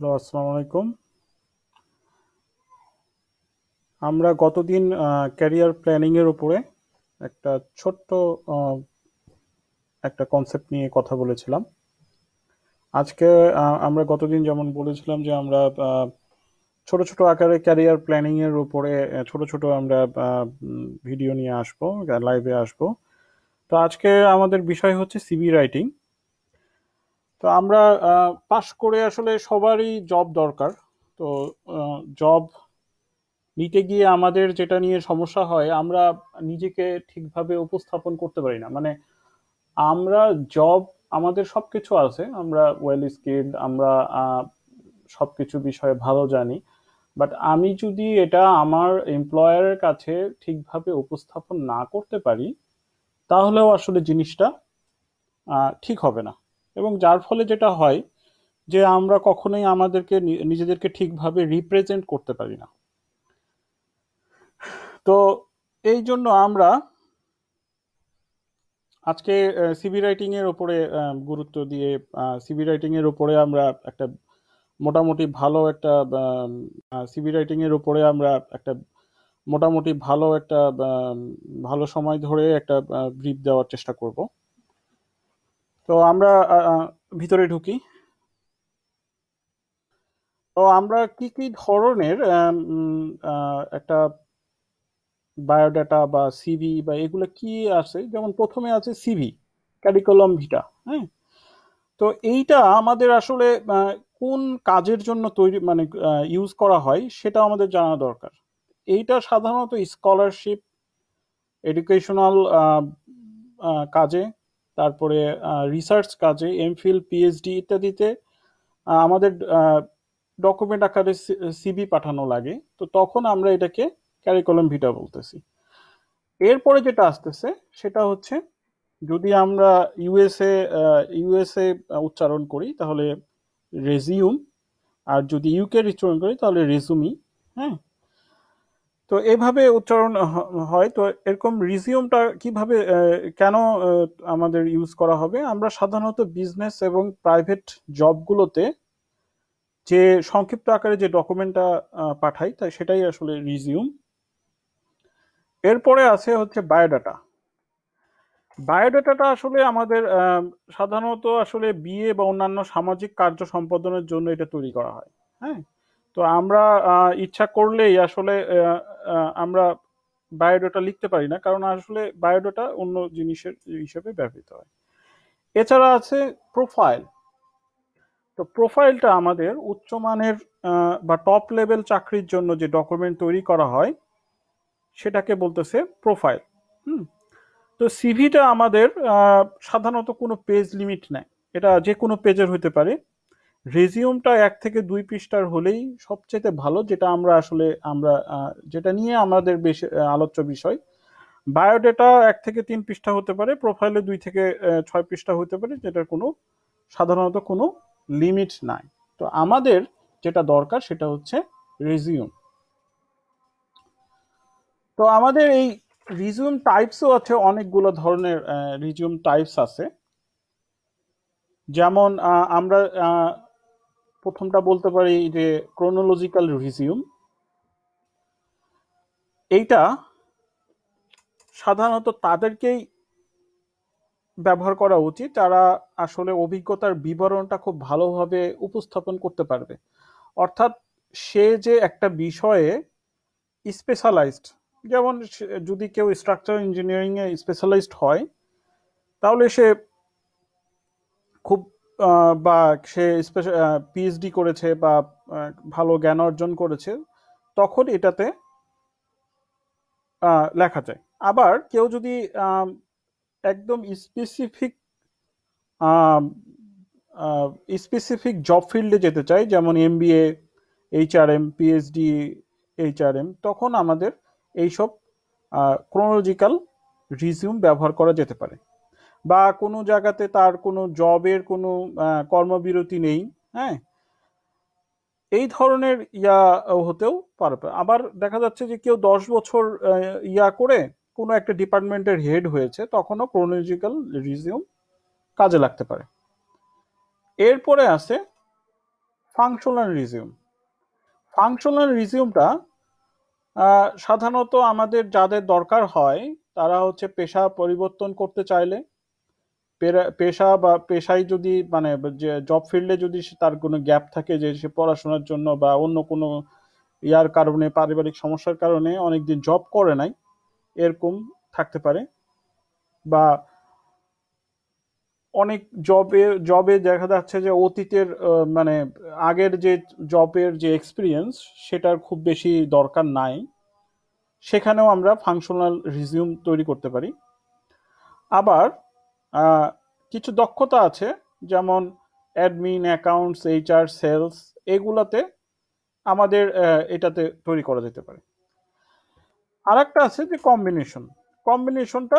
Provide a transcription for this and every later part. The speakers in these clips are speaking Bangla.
হ্যালো আসসালামু আলাইকুম আমরা গতদিন ক্যারিয়ার প্ল্যানিংয়ের উপরে একটা ছোট্ট একটা কনসেপ্ট নিয়ে কথা বলেছিলাম আজকে আমরা গতদিন যেমন বলেছিলাম যে আমরা ছোট ছোট আকারে ক্যারিয়ার প্ল্যানিংয়ের উপরে ছোট ছোট আমরা ভিডিও নিয়ে আসবো লাইভে আসবো তো আজকে আমাদের বিষয় হচ্ছে সিবি রাইটিং তো আমরা পাশ করে আসলে সবারই জব দরকার তো জব নিতে গিয়ে আমাদের যেটা নিয়ে সমস্যা হয় আমরা নিজেকে ঠিকভাবে উপস্থাপন করতে পারি না মানে আমরা জব আমাদের সব কিছু আছে আমরা ওয়েল স্কিল্ড আমরা সব কিছু বিষয়ে ভালো জানি বাট আমি যদি এটা আমার এমপ্লয়ারের কাছে ঠিকভাবে উপস্থাপন না করতে পারি তাহলেও আসলে জিনিসটা ঠিক হবে না এবং যার ফলে যেটা হয় যে আমরা কখনোই আমাদেরকে নিজেদেরকে ঠিকভাবে রিপ্রেজেন্ট করতে পারি না তো এই জন্য আমরা আজকে রাইটিং রাইটিংয়ের ওপরে গুরুত্ব দিয়ে রাইটিং রাইটিংয়ের ওপরে আমরা একটা মোটামুটি ভালো একটা রাইটিং রাইটিংয়ের ওপরে আমরা একটা মোটামুটি ভালো একটা ভালো সময় ধরে একটা ব্রিফ দেওয়ার চেষ্টা করব তো আমরা ভিতরে ঢুকি তো আমরা কি কি ধরনের একটা বায়োডাটা বা সিভি বা এগুলো কি আছে যেমন প্রথমে আছে সিভি ক্যারিকুলাম ভিটা হ্যাঁ তো এইটা আমাদের আসলে কোন কাজের জন্য তৈরি মানে ইউজ করা হয় সেটা আমাদের জানা দরকার এইটা সাধারণত স্কলারশিপ এডুকেশনাল কাজে তারপরে রিসার্চ কাজে এমফিল পিএইচডি ইত্যাদিতে আমাদের ডকুমেন্ট আকারে সিবি পাঠানো লাগে তো তখন আমরা এটাকে ক্যারিকুলাম ভিটা বলতেছি এরপরে যেটা আসতেছে সেটা হচ্ছে যদি আমরা ইউএসএ ইউএসএ উচ্চারণ করি তাহলে রেজিউম আর যদি ইউকে উচ্চারণ করি তাহলে রেজুমি হ্যাঁ তো এভাবে উচ্চারণ হয় তো এরকম রিজিউমটা কিভাবে কেন আমাদের ইউজ করা হবে আমরা সাধারণত বিজনেস এবং প্রাইভেট জবগুলোতে যে সংক্ষিপ্ত আকারে যে ডকুমেন্টটা পাঠাই তাই সেটাই আসলে রিজিউম এরপরে আছে হচ্ছে বায়োডাটা বায়োডাটাটা আসলে আমাদের সাধারণত আসলে বিয়ে বা অন্যান্য সামাজিক কার্য সম্পাদনের জন্য এটা তৈরি করা হয় হ্যাঁ তো আমরা ইচ্ছা করলেই আসলে আমরা বায়োডাটা লিখতে পারি না কারণ আসলে বায়োডাটা অন্য জিনিসের হিসেবে ব্যবহৃত হয় এছাড়া আছে প্রোফাইল তো প্রোফাইলটা আমাদের উচ্চমানের বা টপ লেভেল চাকরির জন্য যে ডকুমেন্ট তৈরি করা হয় সেটাকে বলতেছে প্রোফাইল হুম তো সিভিটা আমাদের সাধারণত কোনো পেজ লিমিট নেয় এটা যে কোনো পেজের হতে পারে রেজিউমটা এক থেকে দুই পৃষ্ঠার হলেই সবচেয়ে ভালো যেটা আমরা আসলে আমরা যেটা নিয়ে আমাদের বেশি আলোচ্য বিষয় বায়োডেটা এক থেকে তিন পৃষ্ঠা হতে পারে প্রোফাইলে দুই থেকে ছয় পৃষ্ঠা হতে পারে যেটার কোনো সাধারণত কোনো লিমিট নাই তো আমাদের যেটা দরকার সেটা হচ্ছে রেজিউম তো আমাদের এই রিজিউম টাইপসও আছে অনেকগুলো ধরনের রিজিউম টাইপস আছে যেমন আমরা প্রথমটা বলতে পারি যে ক্রোনোলজিক্যাল রিজিউম এইটা সাধারণত তাদেরকেই ব্যবহার করা উচিত তারা আসলে অভিজ্ঞতার বিবরণটা খুব ভালোভাবে উপস্থাপন করতে পারবে অর্থাৎ সে যে একটা বিষয়ে স্পেশালাইজড যেমন যদি কেউ স্ট্রাকচার ইঞ্জিনিয়ারিংয়ে স্পেশালাইজড হয় তাহলে সে খুব বা সে স্পেশাল পিএইচডি করেছে বা ভালো জ্ঞান অর্জন করেছে তখন এটাতে লেখা যায় আবার কেউ যদি একদম স্পেসিফিক স্পেসিফিক জব ফিল্ডে যেতে চাই যেমন এমবিএ এইচআরএম পিএইচডি এইচআরএম তখন আমাদের এইসব ক্রোনোলজিক্যাল রিজিউম ব্যবহার করা যেতে পারে বা কোনো জায়গাতে তার কোনো জবের কোনো কর্মবিরতি নেই হ্যাঁ এই ধরনের ইয়া হতেও পারবে আবার দেখা যাচ্ছে যে কেউ দশ বছর ইয়া করে কোনো একটা ডিপার্টমেন্টের হেড হয়েছে তখনও ক্রোনোলজিক্যাল রিজিউম কাজে লাগতে পারে এরপরে আছে ফাংশনাল রিজিউম ফাংশনাল রিজিউমটা সাধারণত আমাদের যাদের দরকার হয় তারা হচ্ছে পেশা পরিবর্তন করতে চাইলে পেশা বা পেশায় যদি মানে জব ফিল্ডে যদি তার কোনো গ্যাপ থাকে যে সে পড়াশোনার জন্য বা অন্য কোনো ইয়ার কারণে পারিবারিক সমস্যার কারণে অনেকদিন জব করে নাই এরকম থাকতে পারে বা অনেক জবে জবে দেখা যাচ্ছে যে অতীতের মানে আগের যে জবের যে এক্সপিরিয়েন্স সেটার খুব বেশি দরকার নাই সেখানেও আমরা ফাংশনাল রিজিউম তৈরি করতে পারি আবার কিছু দক্ষতা আছে যেমন অ্যাডমিন অ্যাকাউন্টস এইচআর সেলস এগুলাতে আমাদের এটাতে তৈরি করা যেতে পারে আরেকটা আছে যে কম্বিনেশন কম্বিনেশনটা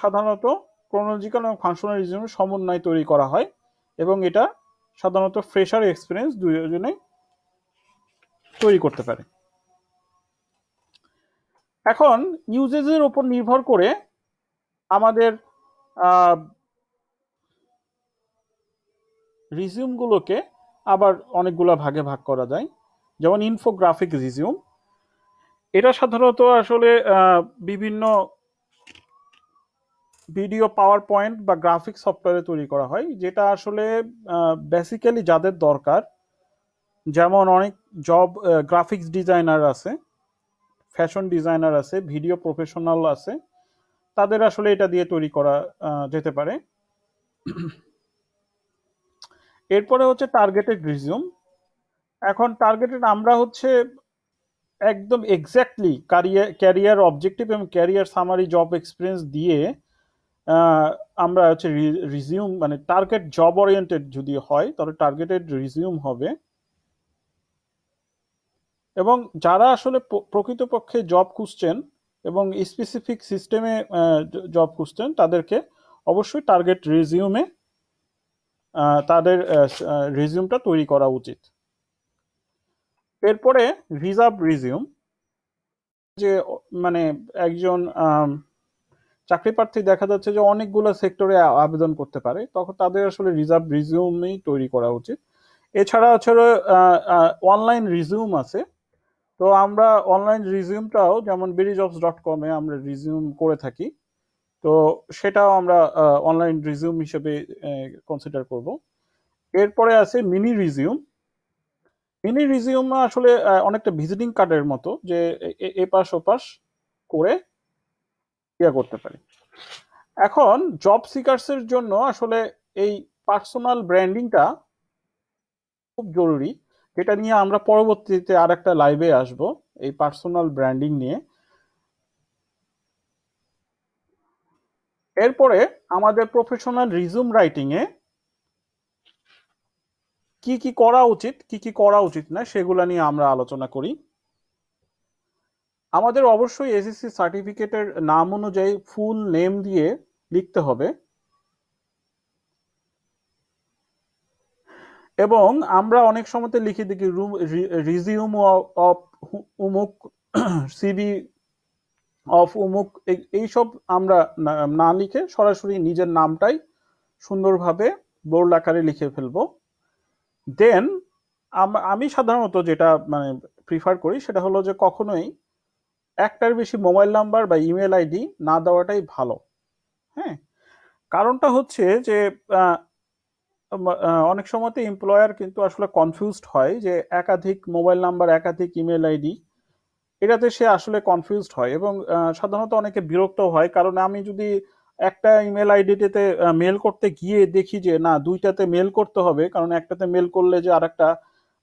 সাধারণত ক্রোনোলজিক্যাল এবং ফাংশনাল রিজনের সমন্বয় তৈরি করা হয় এবং এটা সাধারণত ফ্রেশার এক্সপিরিয়েন্স দুজনে তৈরি করতে পারে এখন ইউজেজের ওপর নির্ভর করে আমাদের রিজিউমগুলোকে আবার অনেকগুলো ভাগে ভাগ করা যায় যেমন ইনফোগ্রাফিক রিজিউম এটা সাধারণত আসলে বিভিন্ন ভিডিও পাওয়ার পয়েন্ট বা গ্রাফিক সফটওয়্যারে তৈরি করা হয় যেটা আসলে বেসিক্যালি যাদের দরকার যেমন অনেক জব গ্রাফিক্স ডিজাইনার আছে ফ্যাশন ডিজাইনার আছে ভিডিও প্রফেশনাল আছে তাদের আসলে এটা দিয়ে তৈরি করা যেতে পারে এরপরে হচ্ছে টার্গেটেড রিজিউম এখন টার্গেটেড আমরা হচ্ছে একদম এক্স্যাক্টলি ক্যারিয়ার ক্যারিয়ার অবজেক্টিভ এবং ক্যারিয়ার সামারি জব এক্সপিরিয়েন্স দিয়ে আমরা হচ্ছে রিজিউম মানে টার্গেট জব ওরিয়েন্টেড যদি হয় তাহলে টার্গেটেড রিজিউম হবে এবং যারা আসলে প্রকৃতপক্ষে জব খুঁজছেন এবং স্পেসিফিক সিস্টেমে জব খুঁজছেন তাদেরকে অবশ্যই টার্গেট রিজিউমে তাদের রিজিউমটা তৈরি করা উচিত এরপরে রিজার্ভ রিজিউম যে মানে একজন চাকরি প্রার্থী দেখা যাচ্ছে যে অনেকগুলো সেক্টরে আবেদন করতে পারে তখন তাদের আসলে রিজার্ভ রিজিউমই তৈরি করা উচিত এছাড়া আছে অনলাইন রিজিউম আছে তো আমরা অনলাইন রিজিউমটাও যেমন জবস ডট কমে আমরা রিজিউম করে থাকি তো সেটাও আমরা অনলাইন রিজিউম হিসেবে কনসিডার করব এরপরে আছে মিনি রিজিউম মিনি রিজিউম আসলে অনেকটা ভিজিটিং কার্ডের মতো যে এপাশ ওপাশ করে ইয়া করতে পারি এখন জব সিকার্সের জন্য আসলে এই পার্সোনাল ব্র্যান্ডিংটা খুব জরুরি এটা নিয়ে আমরা পরবর্তীতে আর একটা লাইভে আসব এই পার্সোনাল ব্র্যান্ডিং নিয়ে এরপরে আমাদের প্রফেশনাল রিজুম রাইটিংয়ে কি কি করা উচিত কি কি করা উচিত না সেগুলো নিয়ে আমরা আলোচনা করি আমাদের অবশ্যই এসএসসি সার্টিফিকেটের নাম অনুযায়ী ফুল নেম দিয়ে লিখতে হবে এবং আমরা অনেক সময়তে লিখে দেখি রিজিউম অফ উমুক সিবি অফ উমুক এইসব আমরা না লিখে সরাসরি নিজের নামটাই সুন্দরভাবে বোর্ড আকারে লিখে ফেলব দেন আমি সাধারণত যেটা মানে প্রিফার করি সেটা হলো যে কখনোই একটার বেশি মোবাইল নাম্বার বা ইমেল আইডি না দেওয়াটাই ভালো হ্যাঁ কারণটা হচ্ছে যে অনেক সময়তে এমপ্লয়ার কিন্তু আসলে কনফিউজড হয় যে একাধিক মোবাইল নাম্বার একাধিক ইমেল আইডি এটাতে সে আসলে কনফিউজড হয় এবং সাধারণত অনেকে বিরক্ত হয় কারণ আমি যদি একটা ইমেল আইডিতে মেল করতে গিয়ে দেখি যে না দুইটাতে মেল করতে হবে কারণ একটাতে মেল করলে যে আর একটা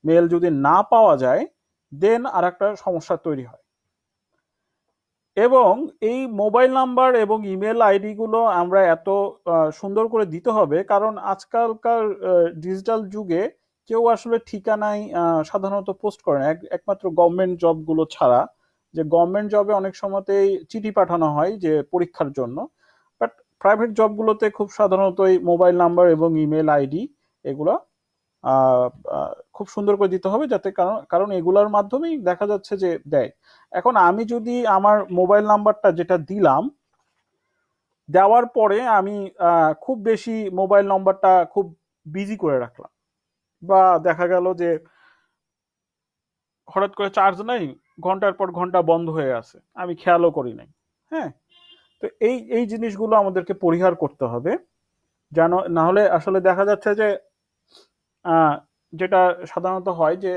মেল যদি না পাওয়া যায় দেন আর একটা সমস্যা তৈরি হয় এবং এই মোবাইল নাম্বার এবং ইমেল আইডিগুলো আমরা এত সুন্দর করে দিতে হবে কারণ আজকালকার ডিজিটাল যুগে কেউ আসলে ঠিকানায় সাধারণত পোস্ট করে না একমাত্র গভর্নমেন্ট জবগুলো ছাড়া যে গভর্নমেন্ট জবে অনেক সময়তেই চিঠি পাঠানো হয় যে পরীক্ষার জন্য বাট প্রাইভেট জবগুলোতে খুব সাধারণত এই মোবাইল নাম্বার এবং ইমেল আইডি এগুলো খুব সুন্দর করে দিতে হবে যাতে কারণ কারণ এগুলার মাধ্যমেই দেখা যাচ্ছে যে দেয় এখন আমি যদি আমার মোবাইল নাম্বারটা যেটা দিলাম দেওয়ার পরে আমি খুব বেশি মোবাইল নম্বরটা খুব বিজি করে রাখলাম বা দেখা গেল যে হঠাৎ করে চার্জ নাই ঘন্টার পর ঘন্টা বন্ধ হয়ে আছে আমি খেয়ালও করি নাই হ্যাঁ তো এই এই জিনিসগুলো আমাদেরকে পরিহার করতে হবে যেন না হলে আসলে দেখা যাচ্ছে যে যেটা সাধারণত হয় যে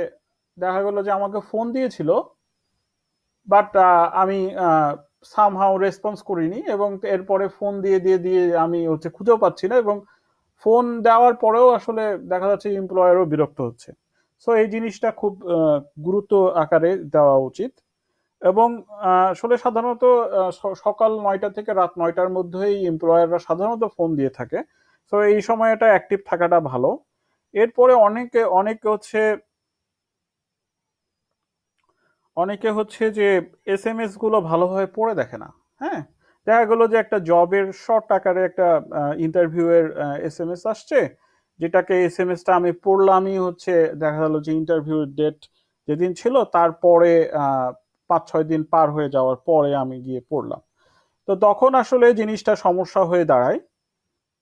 দেখা গেলো যে আমাকে ফোন দিয়েছিল বাট আমি সামহাও রেসপন্স করিনি এবং এরপরে ফোন দিয়ে দিয়ে দিয়ে আমি হচ্ছে খুঁজেও পাচ্ছি না এবং ফোন দেওয়ার পরেও আসলে দেখা যাচ্ছে এমপ্লয়ারও বিরক্ত হচ্ছে সো এই জিনিসটা খুব গুরুত্ব আকারে দেওয়া উচিত এবং আসলে সাধারণত সকাল নয়টা থেকে রাত নয়টার মধ্যেই এমপ্লয়াররা সাধারণত ফোন দিয়ে থাকে সো এই সময়টা অ্যাক্টিভ থাকাটা ভালো এরপরে অনেকে অনেকে হচ্ছে অনেকে হচ্ছে যে এস এম এস গুলো ভালোভাবে পড়ে দেখে না হ্যাঁ দেখা গেলো যে একটা জবের শর্ট আকারে একটা ইন্টারভিউয়ের এস এম এস আসছে যেটাকে এস এম টা আমি পড়লামই হচ্ছে দেখা গেলো যে ইন্টারভিউর ডেট যেদিন ছিল তারপরে পাঁচ ছয় দিন পার হয়ে যাওয়ার পরে আমি গিয়ে পড়লাম তো তখন আসলে জিনিসটা সমস্যা হয়ে দাঁড়ায়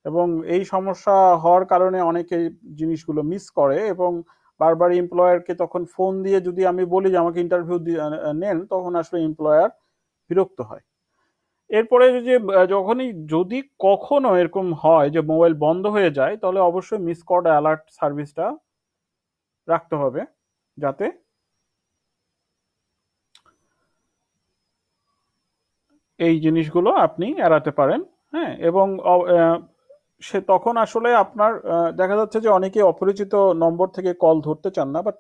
এবং এই সমস্যা হওয়ার কারণে অনেকে জিনিসগুলো মিস করে এবং বারবার এমপ্লয়ারকে তখন ফোন দিয়ে যদি আমি বলি যে আমাকে ইন্টারভিউ নেন তখন আসলে এমপ্লয়ার বিরক্ত হয় এরপরে যে যখনই যদি কখনো এরকম হয় যে মোবাইল বন্ধ হয়ে যায় তাহলে অবশ্যই মিস কড অ্যালার্ট সার্ভিসটা রাখতে হবে যাতে এই জিনিসগুলো আপনি এড়াতে পারেন হ্যাঁ এবং সে তখন আসলে আপনার দেখা যাচ্ছে যে অনেকে অপরিচিত নম্বর থেকে কল ধরতে চান না বাট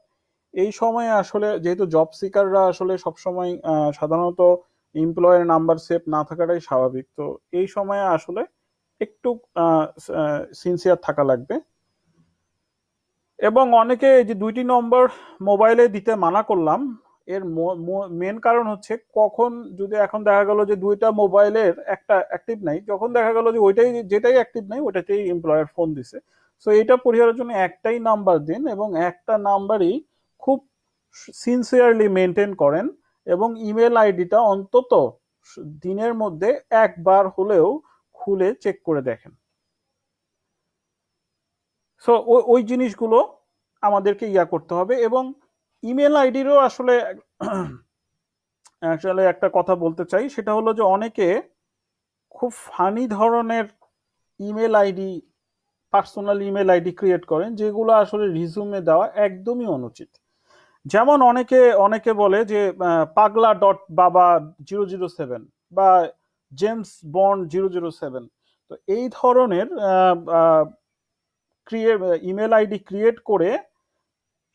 এই সময়ে আসলে যেহেতু জব সিকাররা আসলে সবসময় সাধারণত এমপ্লয়ের নাম্বার সেভ না থাকাটাই স্বাভাবিক তো এই সময়ে আসলে একটু সিনসিয়ার থাকা লাগবে এবং অনেকে যে দুইটি নম্বর মোবাইলে দিতে মানা করলাম এর মেন কারণ হচ্ছে কখন যদি এখন দেখা গেল যে দুইটা মোবাইলের একটা অ্যাক্টিভ নাই যখন দেখা গেল যে ওইটাই যেটাই অ্যাক্টিভ নাই ওইটাতেই এমপ্লয়ার ফোন দিছে সো এটা পরিহারের জন্য একটাই নাম্বার দিন এবং একটা নাম্বারই খুব সিনসিয়ারলি মেনটেন করেন এবং ইমেল আইডিটা অন্তত দিনের মধ্যে একবার হলেও খুলে চেক করে দেখেন সো ওই জিনিসগুলো আমাদেরকে ইয়া করতে হবে এবং ইমেল আইডিরও আসলে অ্যাকচুয়ালি একটা কথা বলতে চাই সেটা হলো যে অনেকে খুব ফানি ধরনের email ID personal email ID create করেন যেগুলো আসলে রিজুমে দেওয়া একদমই অনুচিত যেমন অনেকে অনেকে বলে যে পাগলা ডট বাবা জিরো জিরো সেভেন বা James Bond zero zero seven তো এই ধরনের ক্রিয়ে ইমেল আইডি ক্রিয়েট করে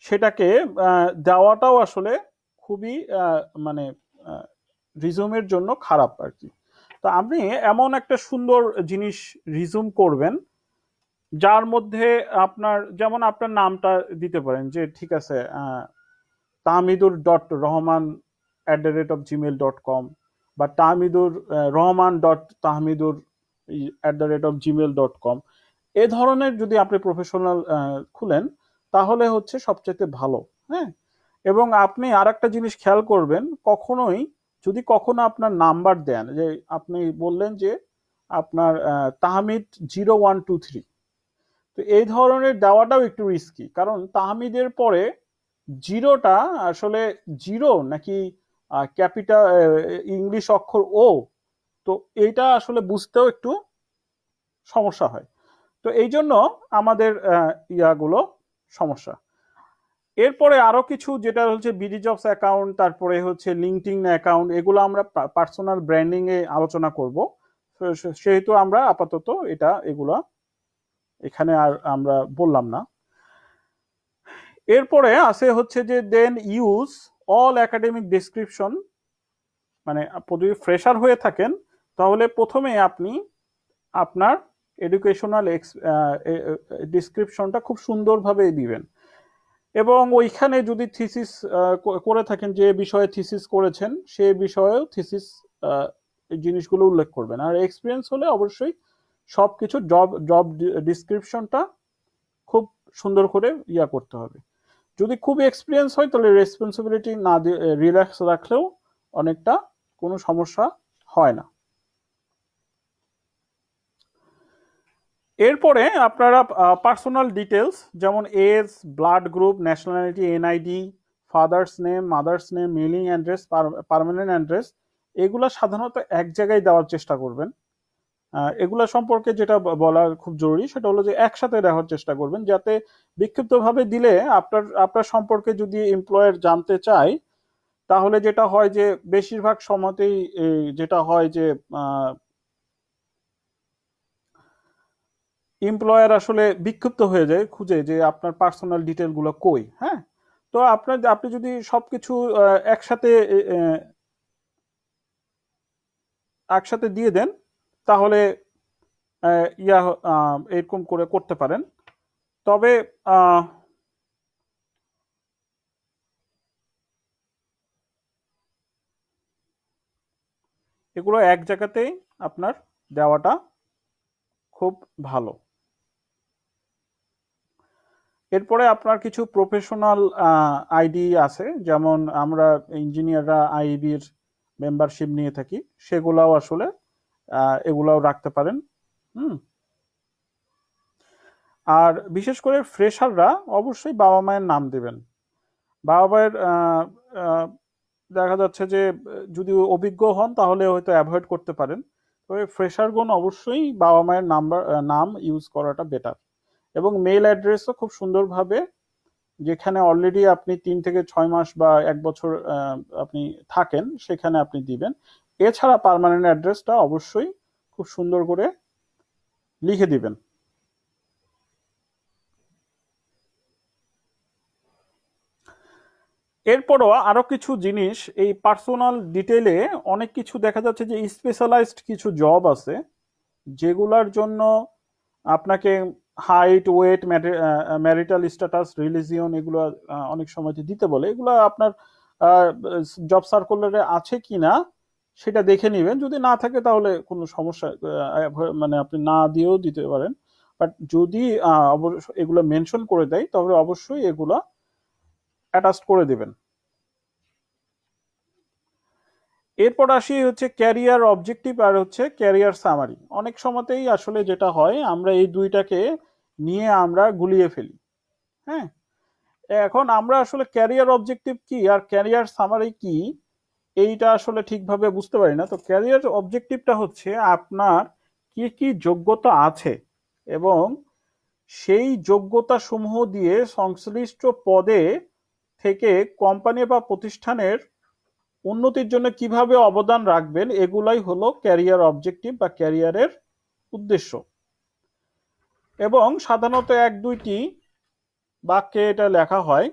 সেটাকে দেওয়াটাও আসলে খুবই মানে রিজুমের জন্য খারাপ আর কি তো আপনি এমন একটা সুন্দর জিনিস রিজুম করবেন যার মধ্যে আপনার যেমন আপনার নামটা দিতে পারেন যে ঠিক আছে Tamidur dot Rahman at the rate of Gmail dot com বা Tamidur Rahman dot Tahmidur at the rate of Gmail dot com এ ধরনের যদি আপনি প্রফেশনাল খুলেন তাহলে হচ্ছে সবচেয়ে ভালো হ্যাঁ এবং আপনি আর একটা জিনিস খেয়াল করবেন কখনোই যদি কখনো আপনার নাম্বার দেন যে আপনি বললেন যে আপনার Tahmid zero one two three তো এই ধরনের দেওয়াটাও একটু রিস্কি কারণ তাহমিদের পরে জিরোটা আসলে জিরো নাকি ক্যাপিটাল ইংলিশ অক্ষর ও তো এইটা আসলে বুঝতেও একটু সমস্যা হয় তো এই জন্য আমাদের ইয়াগুলো সমস্যা এরপরে আরও কিছু যেটা হচ্ছে বিডি জবস অ্যাকাউন্ট তারপরে হচ্ছে লিঙ্কটিং অ্যাকাউন্ট এগুলো আমরা পার্সোনাল ব্র্যান্ডিংয়ে আলোচনা করব সেহেতু আমরা আপাতত এটা এগুলা এখানে আর আমরা বললাম না এরপরে আছে হচ্ছে যে then use all academic description মানে যদি ফ্রেশার হয়ে থাকেন তাহলে প্রথমে আপনি আপনার এডুকেশনাল ডিসক্রিপশনটা uh, e, e, খুব সুন্দরভাবে দিবেন এবং ওইখানে যদি থিসিস করে থাকেন যে বিষয়ে থিসিস করেছেন সে বিষয়েও থিসিস জিনিসগুলো উল্লেখ করবেন আর এক্সপিরিয়েন্স হলে অবশ্যই সব কিছু জব জব ডিসক্রিপশনটা খুব সুন্দর করে ইয়া করতে হবে যদি খুব এক্সপিরিয়েন্স হয় তাহলে রেসপন্সিবিলিটি না রিল্যাক্স রাখলেও অনেকটা কোনো সমস্যা হয় না এরপরে আপনারা পার্সোনাল ডিটেলস যেমন age blood group nationality NID father's name mother's name mailing address permanent address এগুলো সাধারণত এক জায়গায় দেওয়ার চেষ্টা করবেন এগুলা সম্পর্কে যেটা বলা খুব জরুরি সেটা হলো যে একসাথে দেওয়ার চেষ্টা করবেন যাতে বিক্ষিপ্তভাবে দিলে আপনার আপনার সম্পর্কে যদি এমপ্লয়ার জানতে চায় তাহলে যেটা হয় যে বেশিরভাগ সময়তেই যেটা হয় যে এমপ্লয়ার আসলে বিক্ষিপ্ত হয়ে যায় খুঁজে যে আপনার পার্সোনাল ডিটেলগুলো কই হ্যাঁ তো আপনার আপনি যদি সব কিছু একসাথে একসাথে দিয়ে দেন তাহলে ইয়া এরকম করে করতে পারেন তবে এগুলো এক জায়গাতেই আপনার দেওয়াটা খুব ভালো এরপরে আপনার কিছু প্রফেশনাল আইডি আছে যেমন আমরা ইঞ্জিনিয়াররা আইবির মেম্বারশিপ নিয়ে থাকি সেগুলাও আসলে এগুলাও রাখতে পারেন হুম আর বিশেষ করে ফ্রেশাররা অবশ্যই বাবা মায়ের নাম দেবেন বাবা মায়ের দেখা যাচ্ছে যে যদি অভিজ্ঞ হন তাহলে হয়তো অ্যাভয়েড করতে পারেন তবে ফ্রেশারগণ অবশ্যই বাবা মায়ের নাম্বার নাম ইউজ করাটা বেটার এবং মেল অ্যাড্রেসও খুব সুন্দরভাবে যেখানে অলরেডি আপনি তিন থেকে ছয় মাস বা এক বছর আপনি থাকেন সেখানে আপনি দিবেন এছাড়া পারমানেন্ট অ্যাড্রেসটা অবশ্যই খুব সুন্দর করে লিখে দিবেন এরপরও আরও কিছু জিনিস এই পার্সোনাল ডিটেলে অনেক কিছু দেখা যাচ্ছে যে স্পেশালাইজড কিছু জব আছে যেগুলার জন্য আপনাকে height weight marital status religion এগুলো uh, অনেক সময় দিতে বলে এগুলো আপনার জব সার্কুলারে আছে কি না সেটা দেখে নেবেন যদি না থাকে তাহলে কোনো সমস্যা মানে আপনি না দিয়েও দিতে পারেন বাট যদি এগুলো মেনশন করে দেয় তাহলে অবশ্যই এগুলো অ্যাটাস্ট করে দেবেন এরপর আসি হচ্ছে ক্যারিয়ার অবজেক্টিভ আর হচ্ছে ক্যারিয়ার সামারি অনেক সময়তেই আসলে যেটা হয় আমরা এই দুইটাকে নিয়ে আমরা গুলিয়ে ফেলি হ্যাঁ এখন আমরা আসলে ক্যারিয়ার অবজেক্টিভ কি আর ক্যারিয়ার সামারি কি এইটা আসলে ঠিকভাবে বুঝতে পারি না তো ক্যারিয়ার অবজেক্টিভটা হচ্ছে আপনার কি কি যোগ্যতা আছে এবং সেই যোগ্যতা সমূহ দিয়ে সংশ্লিষ্ট পদে থেকে কোম্পানি বা প্রতিষ্ঠানের উন্নতির জন্য কিভাবে অবদান রাখবেন এগুলাই হলো ক্যারিয়ার অবজেক্টিভ বা ক্যারিয়ারের উদ্দেশ্য এবং সাধারণত এক দুইটি বাক্যে এটা লেখা হয়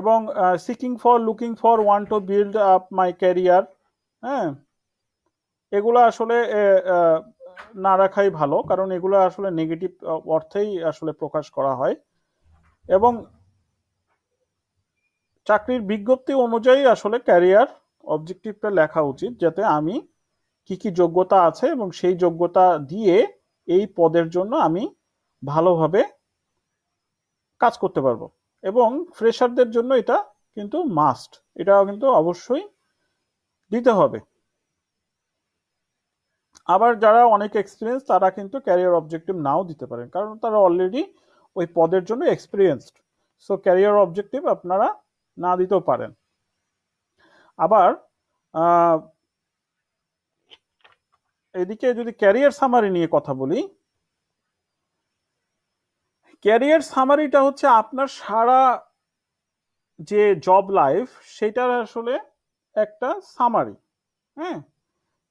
এবং seeking for looking for one to build up my career হ্যাঁ এগুলো আসলে না রাখাই ভালো কারণ এগুলো আসলে নেগেটিভ অর্থেই আসলে প্রকাশ করা হয় এবং চাকরির বিজ্ঞপ্তি অনুযায়ী আসলে ক্যারিয়ার অবজেক্টিভটা লেখা উচিত যাতে আমি কি কি যোগ্যতা আছে এবং সেই যোগ্যতা দিয়ে এই পদের জন্য আমি ভালোভাবে কাজ করতে পারবো এবং ফ্রেশারদের জন্য এটা কিন্তু মাস্ট এটা কিন্তু অবশ্যই দিতে হবে আবার যারা অনেক এক্সপিরিয়েন্স তারা কিন্তু ক্যারিয়ার অবজেক্টিভ নাও দিতে পারেন কারণ তারা অলরেডি ওই পদের জন্য এক্সপিরিয়েন্সড সো ক্যারিয়ার অবজেক্টিভ আপনারা না দিতেও পারেন আবার এদিকে যদি ক্যারিয়ার সামারি নিয়ে কথা বলি ক্যারিয়ার সামারিটা হচ্ছে আপনার সারা যে জব লাইফ সেটার আসলে একটা সামারি হ্যাঁ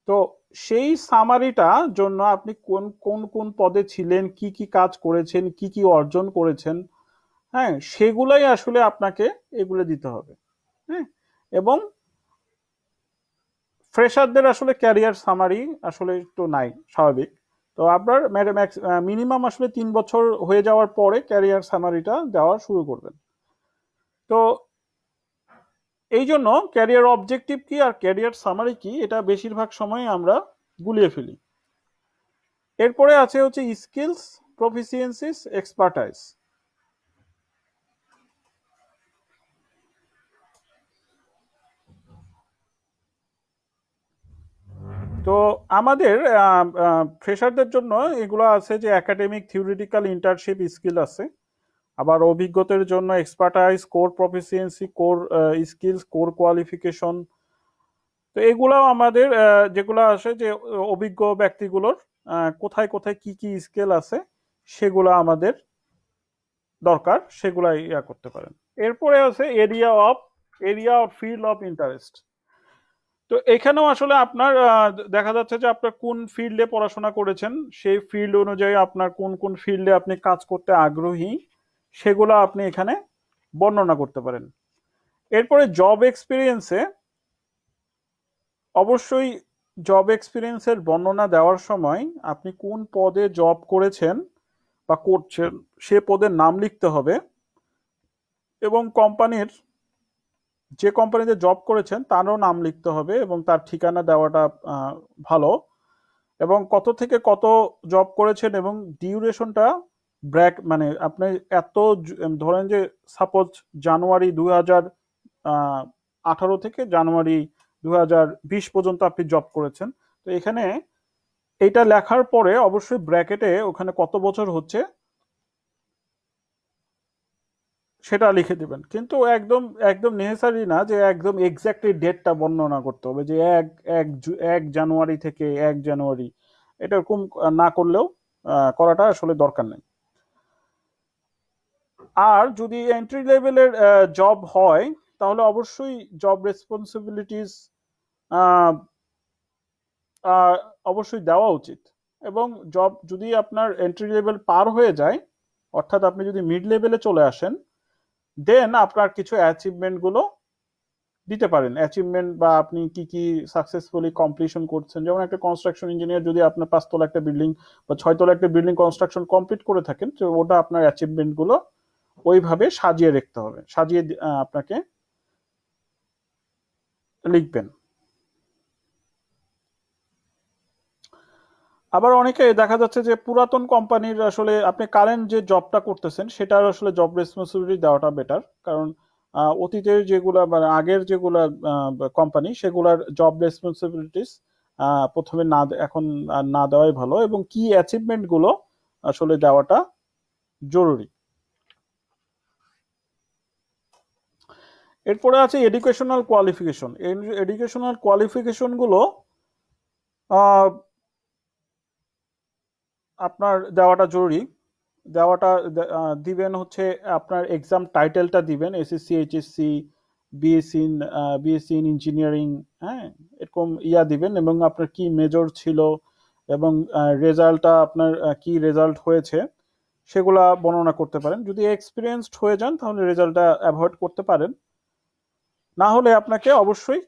তো সেই সামারিটা জন্য আপনি কোন কোন কোন পদে ছিলেন কি কি কাজ করেছেন কি কি অর্জন করেছেন হ্যাঁ সেগুলাই আসলে আপনাকে এগুলো দিতে হবে হ্যাঁ এবং ফ্রেশারদের আসলে ক্যারিয়ার সামারি আসলে তো নাই স্বাভাবিক তো আপনার ম্যাডাম মিনিমাম আসলে তিন বছর হয়ে যাওয়ার পরে ক্যারিয়ার সামারিটা দেওয়া শুরু করবেন তো এই জন্য ক্যারিয়ার অবজেক্টিভ কি আর ক্যারিয়ার সামারি কি এটা বেশিরভাগ সময় আমরা গুলিয়ে ফেলি এরপরে আছে হচ্ছে স্কিলস প্রফিসিয়েন্সিস এক্সপার্টাইজ তো আমাদের ফ্রেশারদের জন্য এগুলো আছে যে একাডেমিক থিওরিটিক্যাল ইন্টার্নশিপ স্কিল আছে আবার অভিজ্ঞতার জন্য expertise core proficiency core skills core qualification তো এগুলাও আমাদের যেগুলো আসে যে অভিজ্ঞ ব্যক্তিগুলোর কোথায় কোথায় কি কি স্কেল আছে সেগুলো আমাদের দরকার সেগুলাই ইয়া করতে পারেন এরপরে আছে area of area of field of interest তো এখানেও আসলে আপনার দেখা যাচ্ছে যে আপনার কোন ফিল্ডে পড়াশোনা করেছেন সেই ফিল্ড অনুযায়ী আপনার কোন কোন ফিল্ডে আপনি কাজ করতে আগ্রহী সেগুলো আপনি এখানে বর্ণনা করতে পারেন এরপরে জব এক্সপিরিয়েন্সে অবশ্যই জব এক্সপিরিয়েন্সের বর্ণনা দেওয়ার সময় আপনি কোন পদে জব করেছেন বা করছেন সে পদের নাম লিখতে হবে এবং কোম্পানির যে কোম্পানিতে জব করেছেন তারও নাম লিখতে হবে এবং তার ঠিকানা দেওয়াটা ভালো এবং কত থেকে কত জব করেছেন এবং ডিউরেশনটা ব্র্যাক মানে আপনি এত ধরেন যে সাপোজ জানুয়ারি দু হাজার আঠারো থেকে জানুয়ারি দু বিশ পর্যন্ত আপনি জব করেছেন তো এখানে এটা লেখার পরে অবশ্যই ব্র্যাকেটে ওখানে কত বছর হচ্ছে সেটা লিখে দেবেন কিন্তু একদম একদম নেসেসারি না যে একদম এক্স্যাক্টলি ডেটটা বর্ণনা করতে হবে যে এক এক এক জানুয়ারি থেকে এক জানুয়ারি এটা এরকম না করলেও করাটা আসলে দরকার নেই আর যদি এন্ট্রি লেভেলের জব হয় তাহলে অবশ্যই জব রেসপন্সিবিলিটিস অবশ্যই দেওয়া উচিত এবং জব যদি আপনার এন্ট্রি লেভেল পার হয়ে যায় অর্থাৎ আপনি যদি মিড লেভেলে চলে আসেন দেন আপনার কিছু অ্যাচিভমেন্টগুলো দিতে পারেন অ্যাচিভমেন্ট বা আপনি কি কি সাকসেসফুলি কমপ্লিশন করছেন যেমন একটা কনস্ট্রাকশন ইঞ্জিনিয়ার যদি আপনার পাঁচতলা একটা বিল্ডিং বা ছয়তলা একটা বিল্ডিং কনস্ট্রাকশন কমপ্লিট করে থাকেন তো ওটা আপনার অ্যাচিভমেন্টগুলো ওইভাবে সাজিয়ে রাখতে হবে সাজিয়ে আপনাকে লিখবেন আবার অনেকে দেখা যাচ্ছে যে পুরাতন কোম্পানির আসলে আপনি কারেন্ট যে জবটা করতেছেন সেটার আসলে জব রেসপন্সিবিলিটি দেওয়াটা বেটার কারণ অতীতের যেগুলা মানে আগের যেগুলা কোম্পানি সেগুলার জব রেসপন্সিবিলিটিস প্রথমে না এখন না দেওয়াই ভালো এবং কি অ্যাচিভমেন্টগুলো আসলে দেওয়াটা জরুরি এরপরে আছে এডুকেশনাল কোয়ালিফিকেশন এডুকেশনাল কোয়ালিফিকেশনগুলো আপনার দেওয়াটা জরুরি দেওয়াটা দিবেন হচ্ছে আপনার এক্সাম টাইটেলটা দিবেন SSC HSC BSc in BSc in engineering হ্যাঁ এরকম ইয়া দিবেন এবং আপনার কি মেজর ছিল এবং রেজাল্টটা আপনার কি রেজাল্ট হয়েছে সেগুলা বর্ণনা করতে পারেন যদি এক্সপিরিয়েন্সড হয়ে যান তাহলে রেজাল্টটা অ্যাভয়েড করতে পারেন না হলে আপনাকে অবশ্যই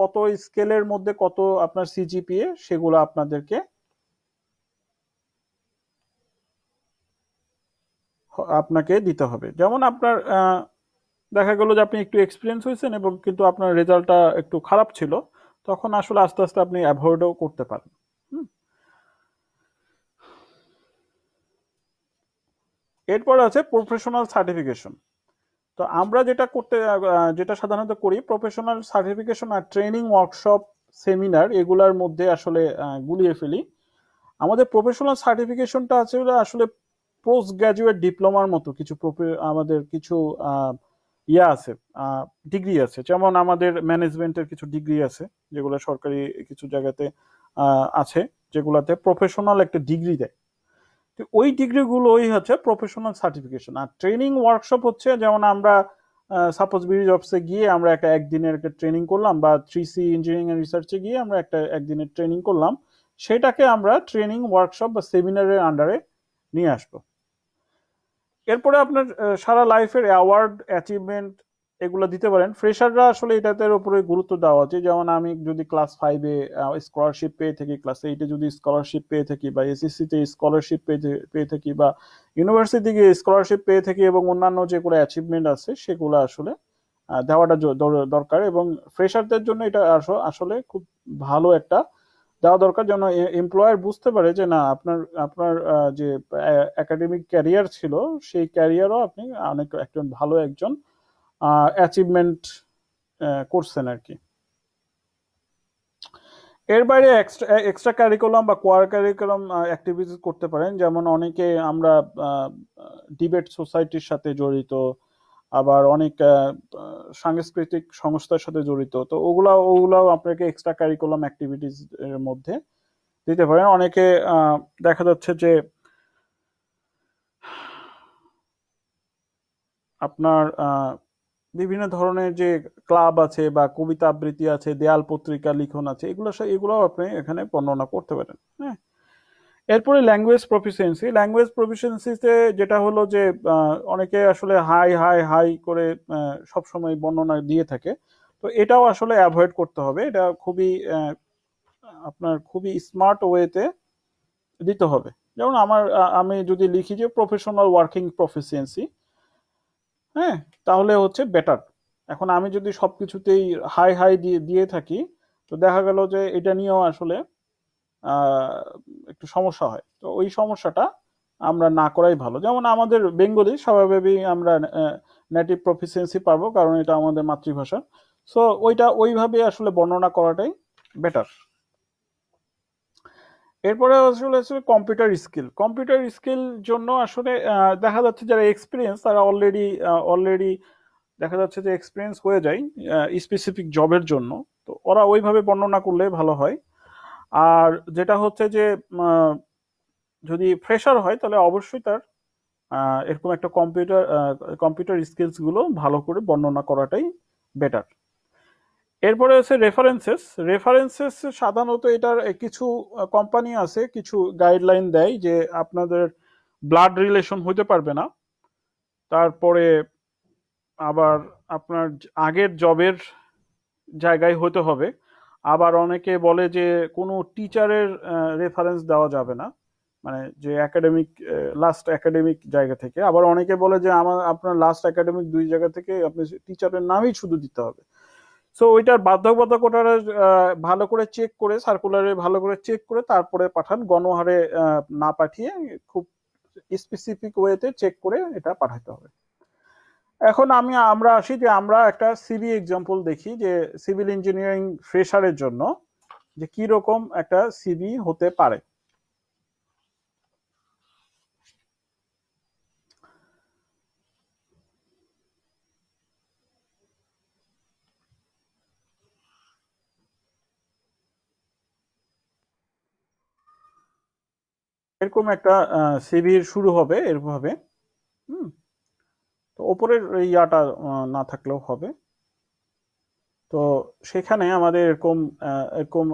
কত স্কেলের মধ্যে কত আপনার সিজিপিএ সেগুলো আপনাদেরকে আপনাকে দিতে হবে যেমন আপনার দেখা গেলো যে আপনি একটু এক্সপিরিয়েন্স হয়েছেন এবং কিন্তু আপনার রেজাল্টটা একটু খারাপ ছিল তখন আসলে আস্তে আস্তে আপনি অ্যাভয়েডও করতে পারেন এরপর আছে প্রফেশনাল সার্টিফিকেশন তো আমরা যেটা করতে যেটা সাধারণত করি প্রফেশনাল সার্টিফিকেশন আর ট্রেনিং ওয়ার্কশপ সেমিনার এগুলার মধ্যে আসলে গুলিয়ে ফেলি আমাদের প্রফেশনাল সার্টিফিকেশনটা আছে আসলে পোস্ট গ্রাজুয়েট ডিপ্লোমার মতো কিছু আমাদের কিছু ইয়া আছে ডিগ্রি আছে যেমন আমাদের ম্যানেজমেন্টের কিছু ডিগ্রি আছে যেগুলো সরকারি কিছু জায়গাতে আছে যেগুলোতে প্রফেশনাল একটা ডিগ্রি দেয় তো ওই ডিগ্রিগুলোই হচ্ছে প্রফেশনাল সার্টিফিকেশন আর ট্রেনিং ওয়ার্কশপ হচ্ছে যেমন আমরা সাপোজ বিডি অফিসে গিয়ে আমরা একটা একদিনের একটা ট্রেনিং করলাম বা থ্রি সি ইঞ্জিনিয়ারিং অ্যান্ড রিসার্চে গিয়ে আমরা একটা একদিনের ট্রেনিং করলাম সেটাকে আমরা ট্রেনিং ওয়ার্কশপ বা সেমিনারের আন্ডারে নিয়ে আসবো এরপরে আপনার সারা লাইফের অ্যাওয়ার্ড অ্যাচিভমেন্ট এগুলো দিতে পারেন ফ্রেশাররা আসলে এটাতে উপরে গুরুত্ব দেওয়া উচিত যেমন আমি যদি ক্লাস ফাইভে স্কলারশিপ পেয়ে থাকি ক্লাস এইটে যদি স্কলারশিপ পেয়ে থাকি বা এসএসসিতে স্কলারশিপ পেয়ে থাকি বা ইউনিভার্সিটি থেকে স্কলারশিপ পেয়ে থাকি এবং অন্যান্য যেগুলো অ্যাচিভমেন্ট আছে সেগুলো আসলে দেওয়াটা দরকার এবং ফ্রেশারদের জন্য এটা আসলে খুব ভালো একটা দেওয়া দরকার যেন এমপ্লয়ার বুঝতে পারে যে না আপনার আপনার যে একাডেমিক ক্যারিয়ার ছিল সেই ক্যারিয়ারও আপনি অনেক একজন ভালো একজন অ্যাচিভমেন্ট করছেন আর কি এর বাইরে এক্সট্রা এক্সট্রা কারিকুলাম বা কোয়ার কারিকুলাম অ্যাক্টিভিটিস করতে পারেন যেমন অনেকে আমরা ডিবেট সোসাইটির সাথে জড়িত আবার অনেক সাংস্কৃতিক সংস্থার সাথে জড়িত তো ওগুলা ওগুলাও আপনাকে এক্সট্রা কারিকুলাম অ্যাক্টিভিটিস এর মধ্যে দিতে পারেন অনেকে দেখা যাচ্ছে যে আপনার বিভিন্ন ধরনের যে ক্লাব আছে বা কবিতা আবৃত্তি আছে দেয়াল পত্রিকা লিখন আছে এগুলো এগুলোও আপনি এখানে বর্ণনা করতে পারেন হ্যাঁ এরপরে ল্যাঙ্গুয়েজ প্রফিসিয়েন্সি ল্যাঙ্গুয়েজ প্রফিসিয়েন্সিতে যেটা হলো যে অনেকে আসলে হাই হাই হাই করে সবসময় বর্ণনা দিয়ে থাকে তো এটাও আসলে অ্যাভয়েড করতে হবে এটা খুবই আপনার খুবই স্মার্ট ওয়েতে দিতে হবে যেমন আমার আমি যদি লিখি যে প্রফেশনাল ওয়ার্কিং প্রফিসিয়েন্সি হ্যাঁ তাহলে হচ্ছে বেটার এখন আমি যদি সব কিছুতেই হাই হাই দিয়ে দিয়ে থাকি তো দেখা গেল যে এটা নিয়েও আসলে একটু সমস্যা হয় তো ওই সমস্যাটা আমরা না করাই ভালো যেমন আমাদের বেঙ্গলি স্বভাবভাবেই আমরা নেটিভ প্রফিসিয়েন্সি পারবো কারণ এটা আমাদের মাতৃভাষা সো ওইটা ওইভাবে আসলে বর্ণনা করাটাই বেটার এরপরে আসলে আসলে কম্পিউটার স্কিল কম্পিউটার স্কিল জন্য আসলে দেখা যাচ্ছে যারা এক্সপিরিয়েন্স তারা অলরেডি অলরেডি দেখা যাচ্ছে যে এক্সপিরিয়েন্স হয়ে যায় স্পেসিফিক জবের জন্য তো ওরা ওইভাবে বর্ণনা করলে ভালো হয় আর যেটা হচ্ছে যে যদি ফ্রেশার হয় তাহলে অবশ্যই তার এরকম একটা কম্পিউটার কম্পিউটার স্কিলসগুলো ভালো করে বর্ণনা করাটাই বেটার এরপরে হচ্ছে রেফারেন্সেস রেফারেন্সেস সাধারণত এটার কিছু কোম্পানি আছে কিছু গাইডলাইন দেয় যে আপনাদের ব্লাড রিলেশন হইতে পারবে না তারপরে আবার আপনার আগের জবের জায়গায় হতে হবে আবার অনেকে বলে যে কোনো টিচারের রেফারেন্স দেওয়া যাবে না মানে যে একাডেমিক লাস্ট একাডেমিক জায়গা থেকে আবার অনেকে বলে যে আমার আপনার লাস্ট একাডেমিক দুই জায়গা থেকে আপনি টিচারের নামই শুধু দিতে হবে সো ওইটার বাধ্যবাধকতাটা ভালো করে চেক করে সার্কুলারে ভালো করে চেক করে তারপরে পাঠান গণহারে না পাঠিয়ে খুব স্পেসিফিক ওয়েতে চেক করে এটা পাঠাতে হবে এখন আমি আমরা আসি যে আমরা একটা সিভি এক্সাম্পল দেখি যে সিভিল ইঞ্জিনিয়ারিং ফ্রেশারের জন্য যে কি রকম একটা সিভি হতে পারে এরকম একটা সিভির শুরু হবে এরকম হবে হুম তো ওপরের ইয়াটা না থাকলেও হবে তো সেখানে আমাদের এরকম এরকম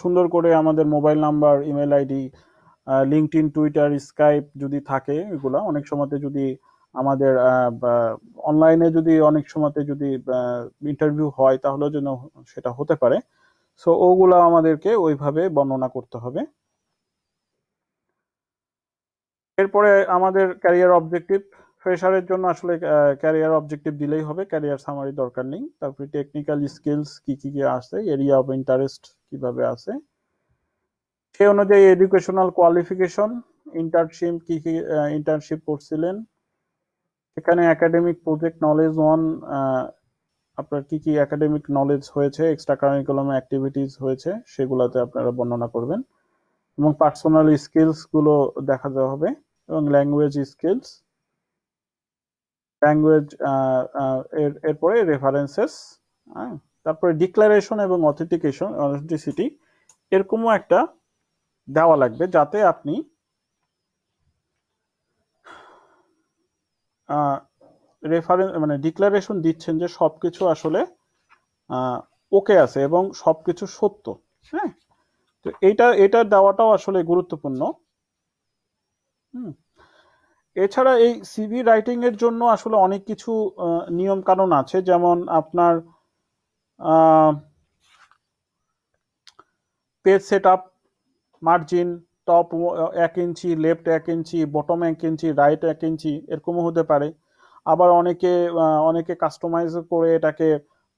সুন্দর করে আমাদের mobile number email ID LinkedIn in Twitter Skype যদি থাকে এগুলা অনেক সময়তে যদি আমাদের অনলাইনে যদি অনেক সময়তে যদি ইন্টারভিউ হয় তাহলে যেন সেটা হতে পারে সো ওগুলো আমাদেরকে ওইভাবে বর্ণনা করতে হবে এরপরে আমাদের ক্যারিয়ার অবজেক্টিভ ফ্রেশারের জন্য আসলে ক্যারিয়ার অবজেক্টিভ দিলেই হবে ক্যারিয়ার সামারি দরকার নেই তারপরে টেকনিক্যাল স্কিলস কি কি কি আছে এরিয়া অফ ইন্টারেস্ট কিভাবে আছে সে অনুযায়ী এডুকেশনাল কোয়ালিফিকেশন ইন্টার্নশিপ কি কি ইন্টার্নশিপ করছিলেন এখানে একাডেমিক প্রজেক্ট নলেজ ওয়ান আপনার কি কি একাডেমিক নলেজ হয়েছে এক্সট্রা কারিকুলাম অ্যাক্টিভিটিস হয়েছে সেগুলোতে আপনারা বর্ণনা করবেন এবং পার্সোনাল গুলো দেখা যাওয়া হবে এবং language skills language uh, uh, এরপরে রেফারেন্সেস হ্যাঁ তারপরে ডিক্লারেশন এবং অথেন্টিকেশন অথেন্টিসিটি এরকমও একটা দেওয়া লাগবে যাতে আপনি রেফারেন্স মানে ডিক্লারেশন দিচ্ছেন যে সব কিছু আসলে ওকে আছে এবং সব কিছু সত্য হ্যাঁ তো এইটা এটা দেওয়াটাও আসলে গুরুত্বপূর্ণ হুম এছাড়া এই সিভি রাইটিং এর জন্য আসলে অনেক কিছু নিয়ম কানুন আছে যেমন আপনার page set up margin top এক ইঞ্চি লেফট এক ইঞ্চি বটম এক ইঞ্চি রাইট এক ইঞ্চি এরকমও হতে পারে আবার অনেকে অনেকে কাস্টমাইজ করে এটাকে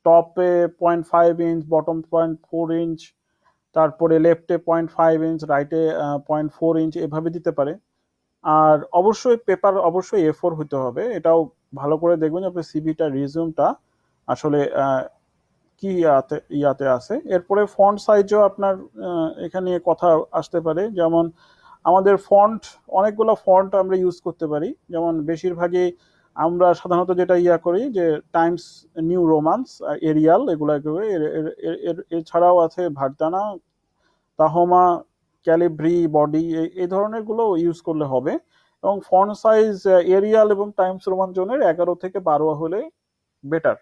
টপে point five inch bottom point four inch তারপরে লেফটে পয়েন্ট ফাইভ ইঞ্চ রাইটে পয়েন্ট ফোর ইঞ্চ এভাবে দিতে পারে আর অবশ্যই পেপার অবশ্যই এ ফোর হইতে হবে এটাও ভালো করে দেখবেন আপনার সিভিটা রিজিউমটা আসলে কি ইয়াতে ইয়াতে আছে এরপরে ফন্ট সাইজও আপনার এখানে কথা আসতে পারে যেমন আমাদের ফন্ট অনেকগুলো ফন্ট আমরা ইউজ করতে পারি যেমন বেশিরভাগই আমরা সাধারণত যেটা ইয়া করি যে টাইমস নিউ রোমান্স এরিয়াল এগুলো এছাড়াও আছে ভারদানা তাহমা ক্যালিব্রি বডি এই ধরনেরগুলো ইউজ করলে হবে এবং ফন্ট সাইজ এরিয়াল এবং টাইমস রোমান জোনের এগারো থেকে বারো হলে বেটার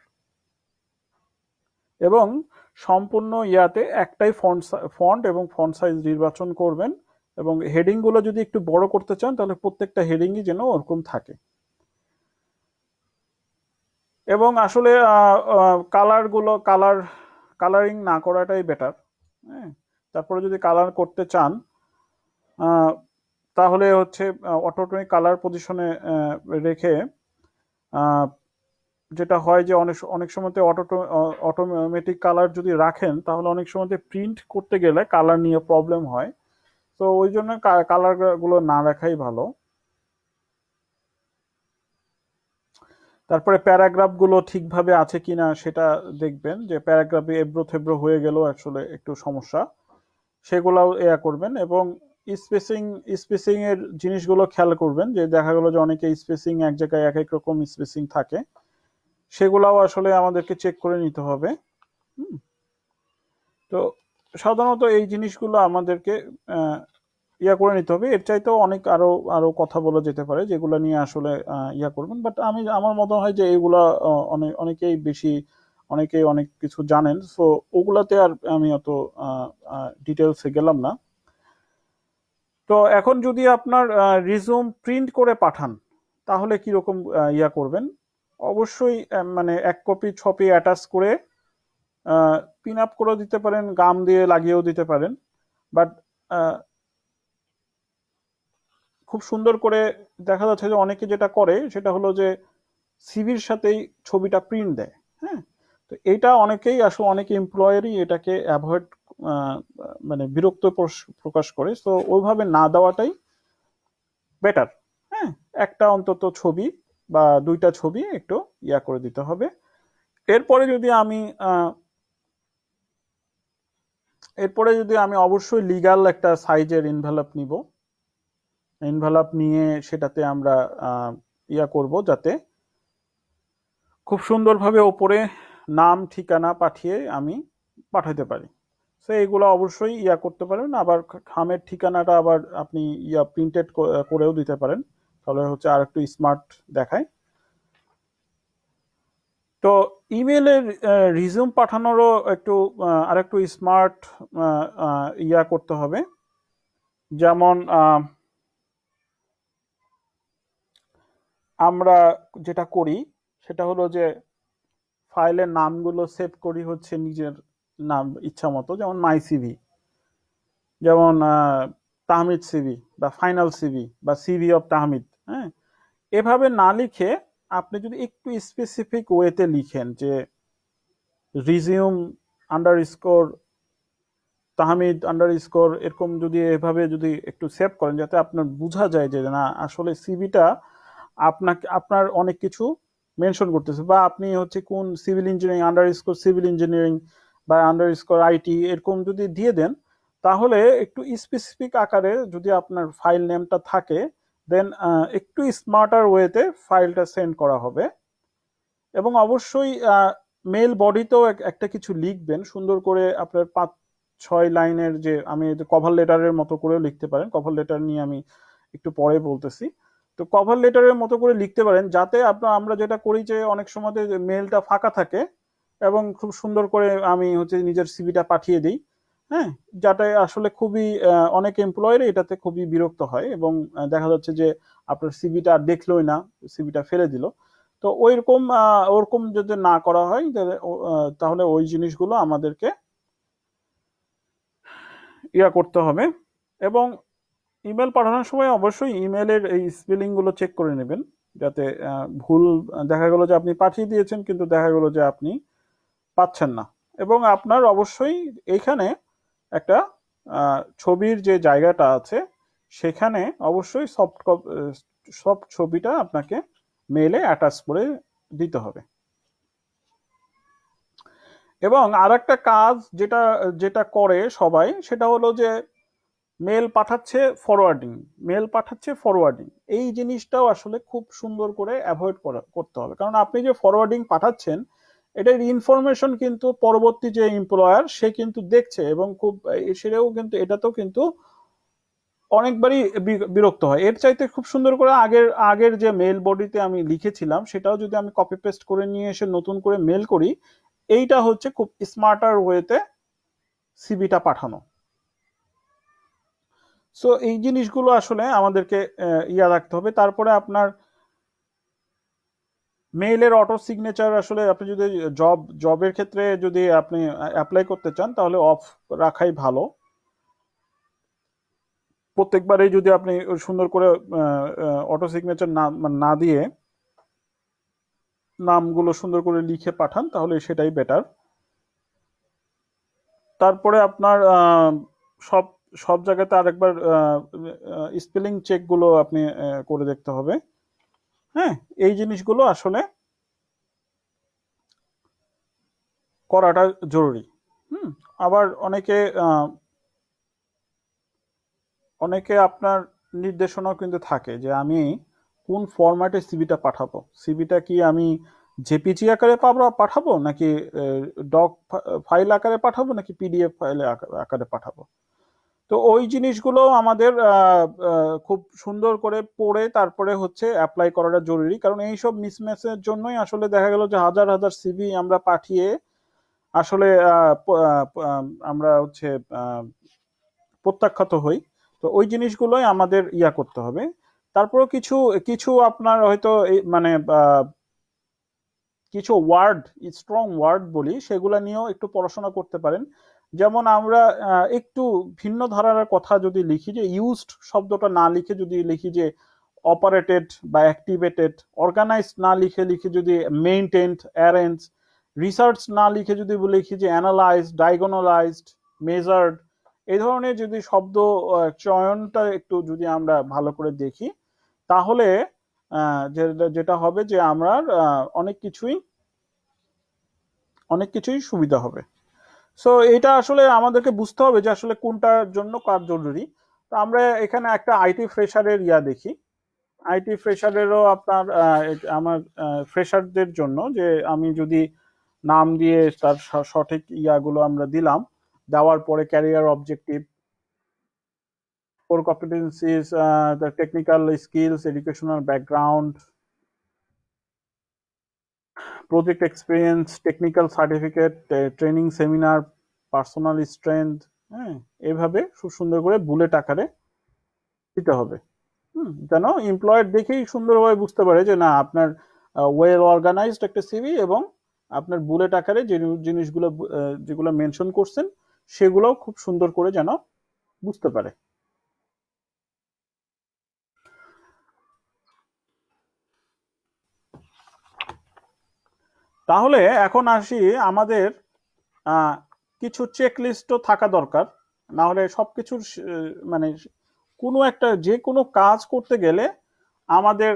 এবং সম্পূর্ণ ইয়াতে একটাই ফন্ট ফন্ট এবং ফন্ট সাইজ নির্বাচন করবেন এবং হেডিংগুলো যদি একটু বড় করতে চান তাহলে প্রত্যেকটা হেডিংই যেন ওরকম থাকে এবং আসলে কালারগুলো কালার কালারিং না করাটাই বেটার হ্যাঁ তারপরে যদি কালার করতে চান তাহলে হচ্ছে অটোমেটিক কালার পজিশনে রেখে যেটা হয় যে অনেক অনেক সময়তে অটোটো অটোমেটিক কালার যদি রাখেন তাহলে অনেক সময়তে প্রিন্ট করতে গেলে কালার নিয়ে প্রবলেম হয় তো ওই জন্য কালারগুলো না রাখাই ভালো তারপরে প্যারাগ্রাফগুলো ঠিকভাবে আছে কিনা সেটা দেখবেন যে প্যারাগ্রাফে এব্রো থেব্রো হয়ে গেলেও আসলে একটু সমস্যা সেগুলাও ইয়া করবেন এবং স্পেসিং স্পেসিংয়ের জিনিসগুলো খেয়াল করবেন যে দেখা গেলো যে অনেকে স্পেসিং এক জায়গায় এক এক রকম স্পেসিং থাকে সেগুলাও আসলে আমাদেরকে চেক করে নিতে হবে তো সাধারণত এই জিনিসগুলো আমাদেরকে ইয়া করে নিতে হবে এর চাইতেও অনেক আরও আরও কথা বলা যেতে পারে যেগুলো নিয়ে আসলে ইয়া করবেন বাট আমি আমার মনে হয় যে এইগুলা অনেক অনেকেই বেশি অনেকে অনেক কিছু জানেন সো ওগুলাতে আর আমি অত ডিটেলসে গেলাম না তো এখন যদি আপনার রিজুম প্রিন্ট করে পাঠান তাহলে কীরকম ইয়া করবেন অবশ্যই মানে এক কপি ছপি অ্যাটাচ করে পিন আপ করেও দিতে পারেন গাম দিয়ে লাগিয়েও দিতে পারেন বাট খুব সুন্দর করে দেখা যাচ্ছে যে অনেকে যেটা করে সেটা হলো যে সিভির সাথেই ছবিটা প্রিন্ট দেয় হ্যাঁ তো এটা অনেকেই আসলে অনেক এমপ্লয়ারই এটাকে অ্যাভয়েড মানে বিরক্ত প্রকাশ করে তো ওইভাবে না দেওয়াটাই বেটার হ্যাঁ একটা অন্তত ছবি বা দুইটা ছবি একটু ইয়া করে দিতে হবে এরপরে যদি আমি এরপরে যদি আমি অবশ্যই লিগাল একটা সাইজের ইনভেলপ নিব ইনভেলপ নিয়ে সেটাতে আমরা ইয়া করব যাতে খুব সুন্দরভাবে ওপরে নাম ঠিকানা পাঠিয়ে আমি পাঠাতে পারি সো এইগুলো অবশ্যই ইয়া করতে পারেন আবার খামের ঠিকানাটা আবার আপনি ইয়া প্রিন্টেড করেও দিতে পারেন তাহলে হচ্ছে আর একটু স্মার্ট দেখায় তো ইমেলের রিজিউম পাঠানোরও একটু আরেকটু স্মার্ট ইয়া করতে হবে যেমন আমরা যেটা করি সেটা হলো যে ফাইলের নামগুলো সেভ করি হচ্ছে নিজের নাম ইচ্ছা মতো যেমন মাই সিভি যেমন তাহমিদ সিভি বা ফাইনাল সিভি বা সিভি অফ তাহমিদ হ্যাঁ এভাবে না লিখে আপনি যদি একটু স্পেসিফিক ওয়েতে লিখেন যে resume underscore Tahmid underscore এরকম যদি এভাবে যদি একটু সেভ করেন যাতে আপনার বোঝা যায় যে না আসলে সিভিটা আপনাকে আপনার অনেক কিছু মেনশন করতেছে বা আপনি হচ্ছে কোন civil engineering underscore civil engineering বা আন্ডার স্কোর আইটি এরকম যদি দিয়ে দেন তাহলে একটু স্পেসিফিক আকারে যদি আপনার ফাইল নেমটা থাকে দেন একটু স্মার্টার ওয়েতে ফাইলটা সেন্ড করা হবে এবং অবশ্যই মেল বডিতেও একটা কিছু লিখবেন সুন্দর করে আপনার পাঁচ ছয় লাইনের যে আমি কভার লেটারের মতো করেও লিখতে পারেন কভার লেটার নিয়ে আমি একটু পরে বলতেছি তো কভার লেটারের মতো করে লিখতে পারেন যাতে আপনার আমরা যেটা করি যে অনেক সময় মেলটা ফাঁকা থাকে এবং খুব সুন্দর করে আমি হচ্ছে নিজের সিভিটা পাঠিয়ে দিই হ্যাঁ যাতে আসলে খুবই অনেক এমপ্লয়ের এটাতে খুবই বিরক্ত হয় এবং দেখা যাচ্ছে যে আপনার সিভিটা দেখলোই না সিভিটা ফেলে দিল তো ওই রকম ওরকম যদি না করা হয় তাহলে ওই জিনিসগুলো আমাদেরকে ইয়া করতে হবে এবং ইমেল পাঠানোর সময় অবশ্যই ইমেলের এই স্পেলিংগুলো চেক করে নেবেন যাতে ভুল দেখা গেলো যে আপনি পাঠিয়ে দিয়েছেন কিন্তু দেখা গেলো যে আপনি পাচ্ছেন না এবং আপনার অবশ্যই এখানে একটা ছবির যে জায়গাটা আছে সেখানে অবশ্যই সফট সফট ছবিটা আপনাকে মেলে অ্যাটাচ করে দিতে হবে এবং আর একটা কাজ যেটা যেটা করে সবাই সেটা হলো যে মেল পাঠাচ্ছে ফরওয়ার্ডিং মেল পাঠাচ্ছে ফরওয়ার্ডিং এই জিনিসটাও আসলে খুব সুন্দর করে অ্যাভয়েড করতে হবে কারণ আপনি যে ফরওয়ার্ডিং পাঠাচ্ছেন এটার ইনফরমেশন কিন্তু পরবর্তী যে এমপ্লয়ার সে কিন্তু দেখছে এবং খুব সেটাও কিন্তু এটাতেও কিন্তু অনেকবারই বিরক্ত হয় এর চাইতে খুব সুন্দর করে আগের আগের যে মেল বডিতে আমি লিখেছিলাম সেটাও যদি আমি কপি পেস্ট করে নিয়ে এসে নতুন করে মেল করি এইটা হচ্ছে খুব স্মার্টার ওয়েতে সিবিটা পাঠানো সো এই জিনিসগুলো আসলে আমাদেরকে ইয়া রাখতে হবে তারপরে আপনার মেইলের অটো সিগনেচার আসলে আপনি যদি জব জবের ক্ষেত্রে যদি আপনি অ্যাপ্লাই করতে চান তাহলে অফ রাখাই ভালো প্রত্যেকবারেই যদি আপনি সুন্দর করে অটো সিগনেচার না মানে না দিয়ে নামগুলো সুন্দর করে লিখে পাঠান তাহলে সেটাই বেটার তারপরে আপনার সব সব জায়গাতে আরেকবার স্পেলিং চেকগুলো আপনি করে দেখতে হবে হ্যাঁ এই জিনিসগুলো আসলে করাটা জরুরি হুম আবার অনেকে অনেকে আপনার নির্দেশনাও কিন্তু থাকে যে আমি কোন ফরম্যাটে সিবিটা পাঠাবো সিবিটা কি আমি জেপিজি আকারে পাবো পাঠাবো নাকি ডক ফাইল আকারে পাঠাবো নাকি পিডিএফ ফাইলে আকারে পাঠাবো তো ওই জিনিসগুলো আমাদের খুব সুন্দর করে পড়ে তারপরে হচ্ছে অ্যাপ্লাই করাটা জরুরি কারণ এইসব মিসম্যাচের জন্যই আসলে দেখা গেল যে হাজার হাজার সিভি আমরা পাঠিয়ে আসলে আমরা হচ্ছে প্রত্যাখ্যাত হই তো ওই জিনিসগুলোই আমাদের ইয়া করতে হবে তারপরে কিছু কিছু আপনার হয়তো মানে কিছু ওয়ার্ড স্ট্রং ওয়ার্ড বলি সেগুলো নিয়েও একটু পড়াশোনা করতে পারেন যেমন আমরা একটু ভিন্ন ধারার কথা যদি লিখি যে ইউজড শব্দটা না লিখে যদি লিখি যে অপারেটেড বা অ্যাক্টিভেটেড অর্গানাইজড না লিখে লিখে যদি মেইনটেন্ড অ্যারেঞ্জ রিসার্চ না লিখে যদি লিখি যে অ্যানালাইজ ডায়াগনোলাইজড মেজার্ড এই ধরনের যদি শব্দ চয়নটা একটু যদি আমরা ভালো করে দেখি তাহলে যেটা হবে যে আমরা অনেক কিছুই অনেক কিছুই সুবিধা হবে সো এটা আসলে আমাদেরকে বুঝতে হবে যে আসলে কোনটার জন্য কার জরুরি তো আমরা এখানে একটা আইটি ফ্রেশারের ইয়া দেখি আইটি ফ্রেশারেরও আপনার আমার ফ্রেশারদের জন্য যে আমি যদি নাম দিয়ে তার সঠিক ইয়াগুলো আমরা দিলাম দেওয়ার পরে career objective core competencies technical skills educational background project experience technical certificate training seminar personal strength হ্যাঁ এভাবে খুব সুন্দর করে বুলেট আকারে দিতে হবে হুম যেন এমপ্লয়ার দেখেই সুন্দরভাবে বুঝতে পারে যে না আপনার ওয়েল অর্গানাইজড একটা সিভি এবং আপনার বুলেট আকারে যে জিনিসগুলো যেগুলো মেনশন করছেন সেগুলোও খুব সুন্দর করে যেন বুঝতে পারে তাহলে এখন আসি আমাদের কিছু চেকলিস্টও থাকা দরকার নাহলে সব কিছুর মানে কোনো একটা যে কোনো কাজ করতে গেলে আমাদের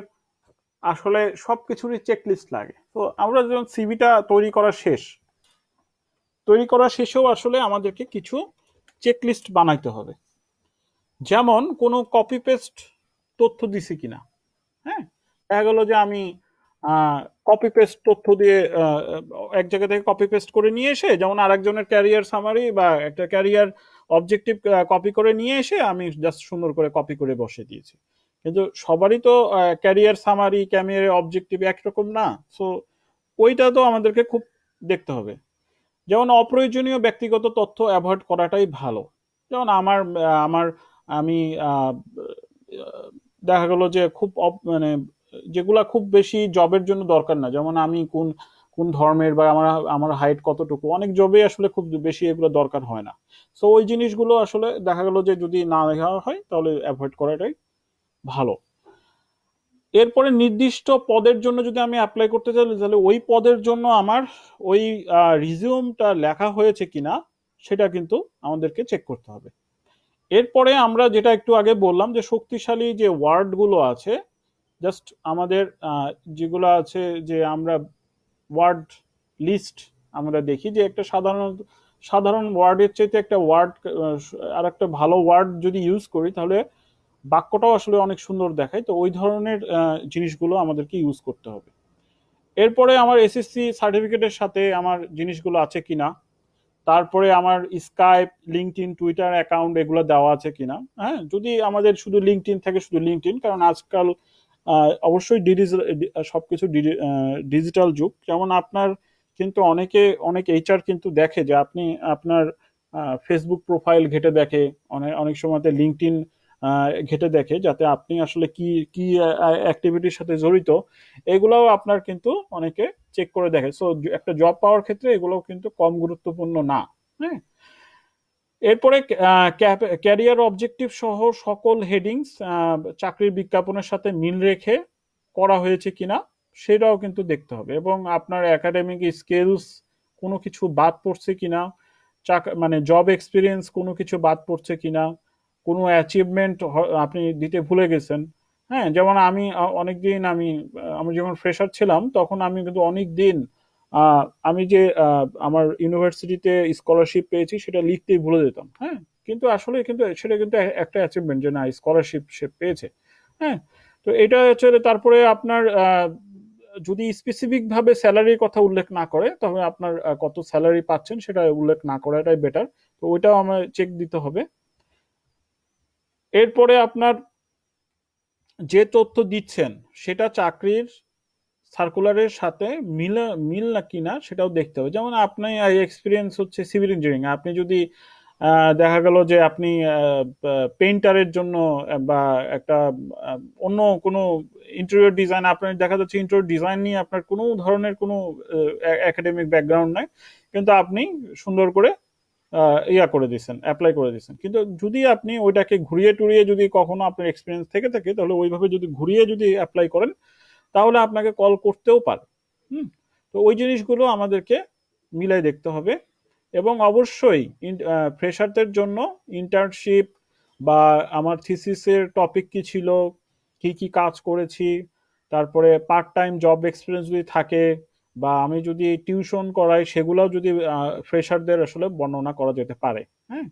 আসলে সব কিছুরই চেকলিস্ট লাগে তো আমরা যখন সিভিটা তৈরি করা শেষ তৈরি করা শেষেও আসলে আমাদেরকে কিছু চেকলিস্ট বানাইতে হবে যেমন কোনো কপি পেস্ট তথ্য দিছি কিনা হ্যাঁ দেখা গেলো যে আমি কপি পেস্ট তথ্য দিয়ে এক জায়গা থেকে কপি পেস্ট করে নিয়ে এসে যেমন আরেকজনের ক্যারিয়ার সামারি বা একটা ক্যারিয়ার অবজেক্টিভ কপি করে নিয়ে এসে আমি জাস্ট সুন্দর করে কপি করে বসে দিয়েছি কিন্তু সবারই তো ক্যারিয়ার সামারি ক্যামিয়ার অবজেক্টিভ একরকম না সো ওইটা তো আমাদেরকে খুব দেখতে হবে যেমন অপ্রয়োজনীয় ব্যক্তিগত তথ্য অ্যাভয়েড করাটাই ভালো যেমন আমার আমার আমি দেখা গেলো যে খুব মানে যেগুলা খুব বেশি জবের জন্য দরকার না যেমন আমি কোন কোন ধর্মের বা আমার আমার হাইট কতটুকু অনেক জবে আসলে খুব বেশি এগুলো দরকার হয় না সো ওই জিনিসগুলো আসলে দেখা গেল যে যদি না দেখা হয় তাহলে অ্যাভয়েড করাটাই ভালো এরপরে নির্দিষ্ট পদের জন্য যদি আমি অ্যাপ্লাই করতে চাই তাহলে ওই পদের জন্য আমার ওই রিজিউমটা লেখা হয়েছে কিনা সেটা কিন্তু আমাদেরকে চেক করতে হবে এরপরে আমরা যেটা একটু আগে বললাম যে শক্তিশালী যে ওয়ার্ডগুলো আছে জাস্ট আমাদের যেগুলো আছে যে আমরা ওয়ার্ড লিস্ট আমরা দেখি যে একটা সাধারণ সাধারণ ওয়ার্ডের চাইতে একটা ওয়ার্ড আর একটা ভালো ওয়ার্ড যদি ইউজ করি তাহলে বাক্যটাও আসলে অনেক সুন্দর দেখায় তো ওই ধরনের জিনিসগুলো আমাদেরকে ইউজ করতে হবে এরপরে আমার এসএসসি সার্টিফিকেটের সাথে আমার জিনিসগুলো আছে কিনা তারপরে আমার Skype LinkedIn Twitter account এগুলো দেওয়া আছে কিনা হ্যাঁ যদি আমাদের শুধু লিঙ্কড ইন থাকে শুধু লিঙ্কড ইন কারণ আজকাল অবশ্যই ডিজিটাল সব কিছু ডিজিটাল যুগ যেমন আপনার কিন্তু অনেকে অনেক এইচআর কিন্তু দেখে যে আপনি আপনার ফেসবুক প্রোফাইল ঘেটে দেখে অনেক অনেক সময়তে লিঙ্কড ইন ঘেটে দেখে যাতে আপনি আসলে কি কি অ্যাক্টিভিটির সাথে জড়িত এগুলাও আপনার কিন্তু অনেকে চেক করে দেখে সো একটা জব পাওয়ার ক্ষেত্রে এগুলোও কিন্তু কম গুরুত্বপূর্ণ না হ্যাঁ এরপরে ক্যারিয়ার অবজেক্টিভ সহ সকল হেডিংস চাকরির বিজ্ঞাপনের সাথে মিল রেখে করা হয়েছে কিনা সেটাও কিন্তু দেখতে হবে এবং আপনার একাডেমিক স্কিলস কোনো কিছু বাদ পড়ছে কিনা চাক মানে জব এক্সপিরিয়েন্স কোনো কিছু বাদ পড়ছে কিনা কোনো অ্যাচিভমেন্ট আপনি দিতে ভুলে গেছেন হ্যাঁ যেমন আমি অনেক দিন আমি আমি যখন ফ্রেশার ছিলাম তখন আমি কিন্তু অনেক দিন আমি যে আমার ইউনিভার্সিটিতে স্কলারশিপ পেয়েছি সেটা লিখতেই ভুলে যেতাম হ্যাঁ কিন্তু আসলে কিন্তু সেটা কিন্তু একটা অ্যাচিভমেন্ট যে না স্কলারশিপ সে পেয়েছে হ্যাঁ তো এটা হচ্ছে তারপরে আপনার যদি স্পেসিফিকভাবে স্যালারির কথা উল্লেখ না করে তবে আপনার কত স্যালারি পাচ্ছেন সেটা উল্লেখ না করাটাই বেটার তো ওইটাও আমার চেক দিতে হবে এরপরে আপনার যে তথ্য দিচ্ছেন সেটা চাকরির সার্কুলারের সাথে মিল মিল না কিনা সেটাও দেখতে হবে যেমন আপনি এক্সপিরিয়েন্স হচ্ছে সিভিল ইঞ্জিনিয়ারিং আপনি যদি দেখা গেল যে আপনি পেইন্টারের জন্য বা একটা অন্য কোনো ইন্টেরিয়র ডিজাইন আপনার দেখা যাচ্ছে ইন্টেরিয়র ডিজাইন নিয়ে আপনার কোনো ধরনের কোনো একাডেমিক ব্যাকগ্রাউন্ড নাই কিন্তু আপনি সুন্দর করে ইয়া করে দিচ্ছেন অ্যাপ্লাই করে দিচ্ছেন কিন্তু যদি আপনি ওইটাকে ঘুরিয়ে টুরিয়ে যদি কখনো আপনার এক্সপিরিয়েন্স থেকে থাকে তাহলে ওইভাবে যদি ঘুরিয়ে যদি অ্যাপ্লাই করেন তাহলে আপনাকে কল করতেও পারে হুম তো ওই জিনিসগুলো আমাদেরকে মিলাই দেখতে হবে এবং অবশ্যই ফ্রেশারদের জন্য ইন্টার্নশিপ বা আমার থিসিসের টপিক কি ছিল কি কি কাজ করেছি তারপরে পার্ট টাইম জব এক্সপিরিয়েন্স যদি থাকে বা আমি যদি টিউশন করাই সেগুলোও যদি ফ্রেশারদের আসলে বর্ণনা করা যেতে পারে হ্যাঁ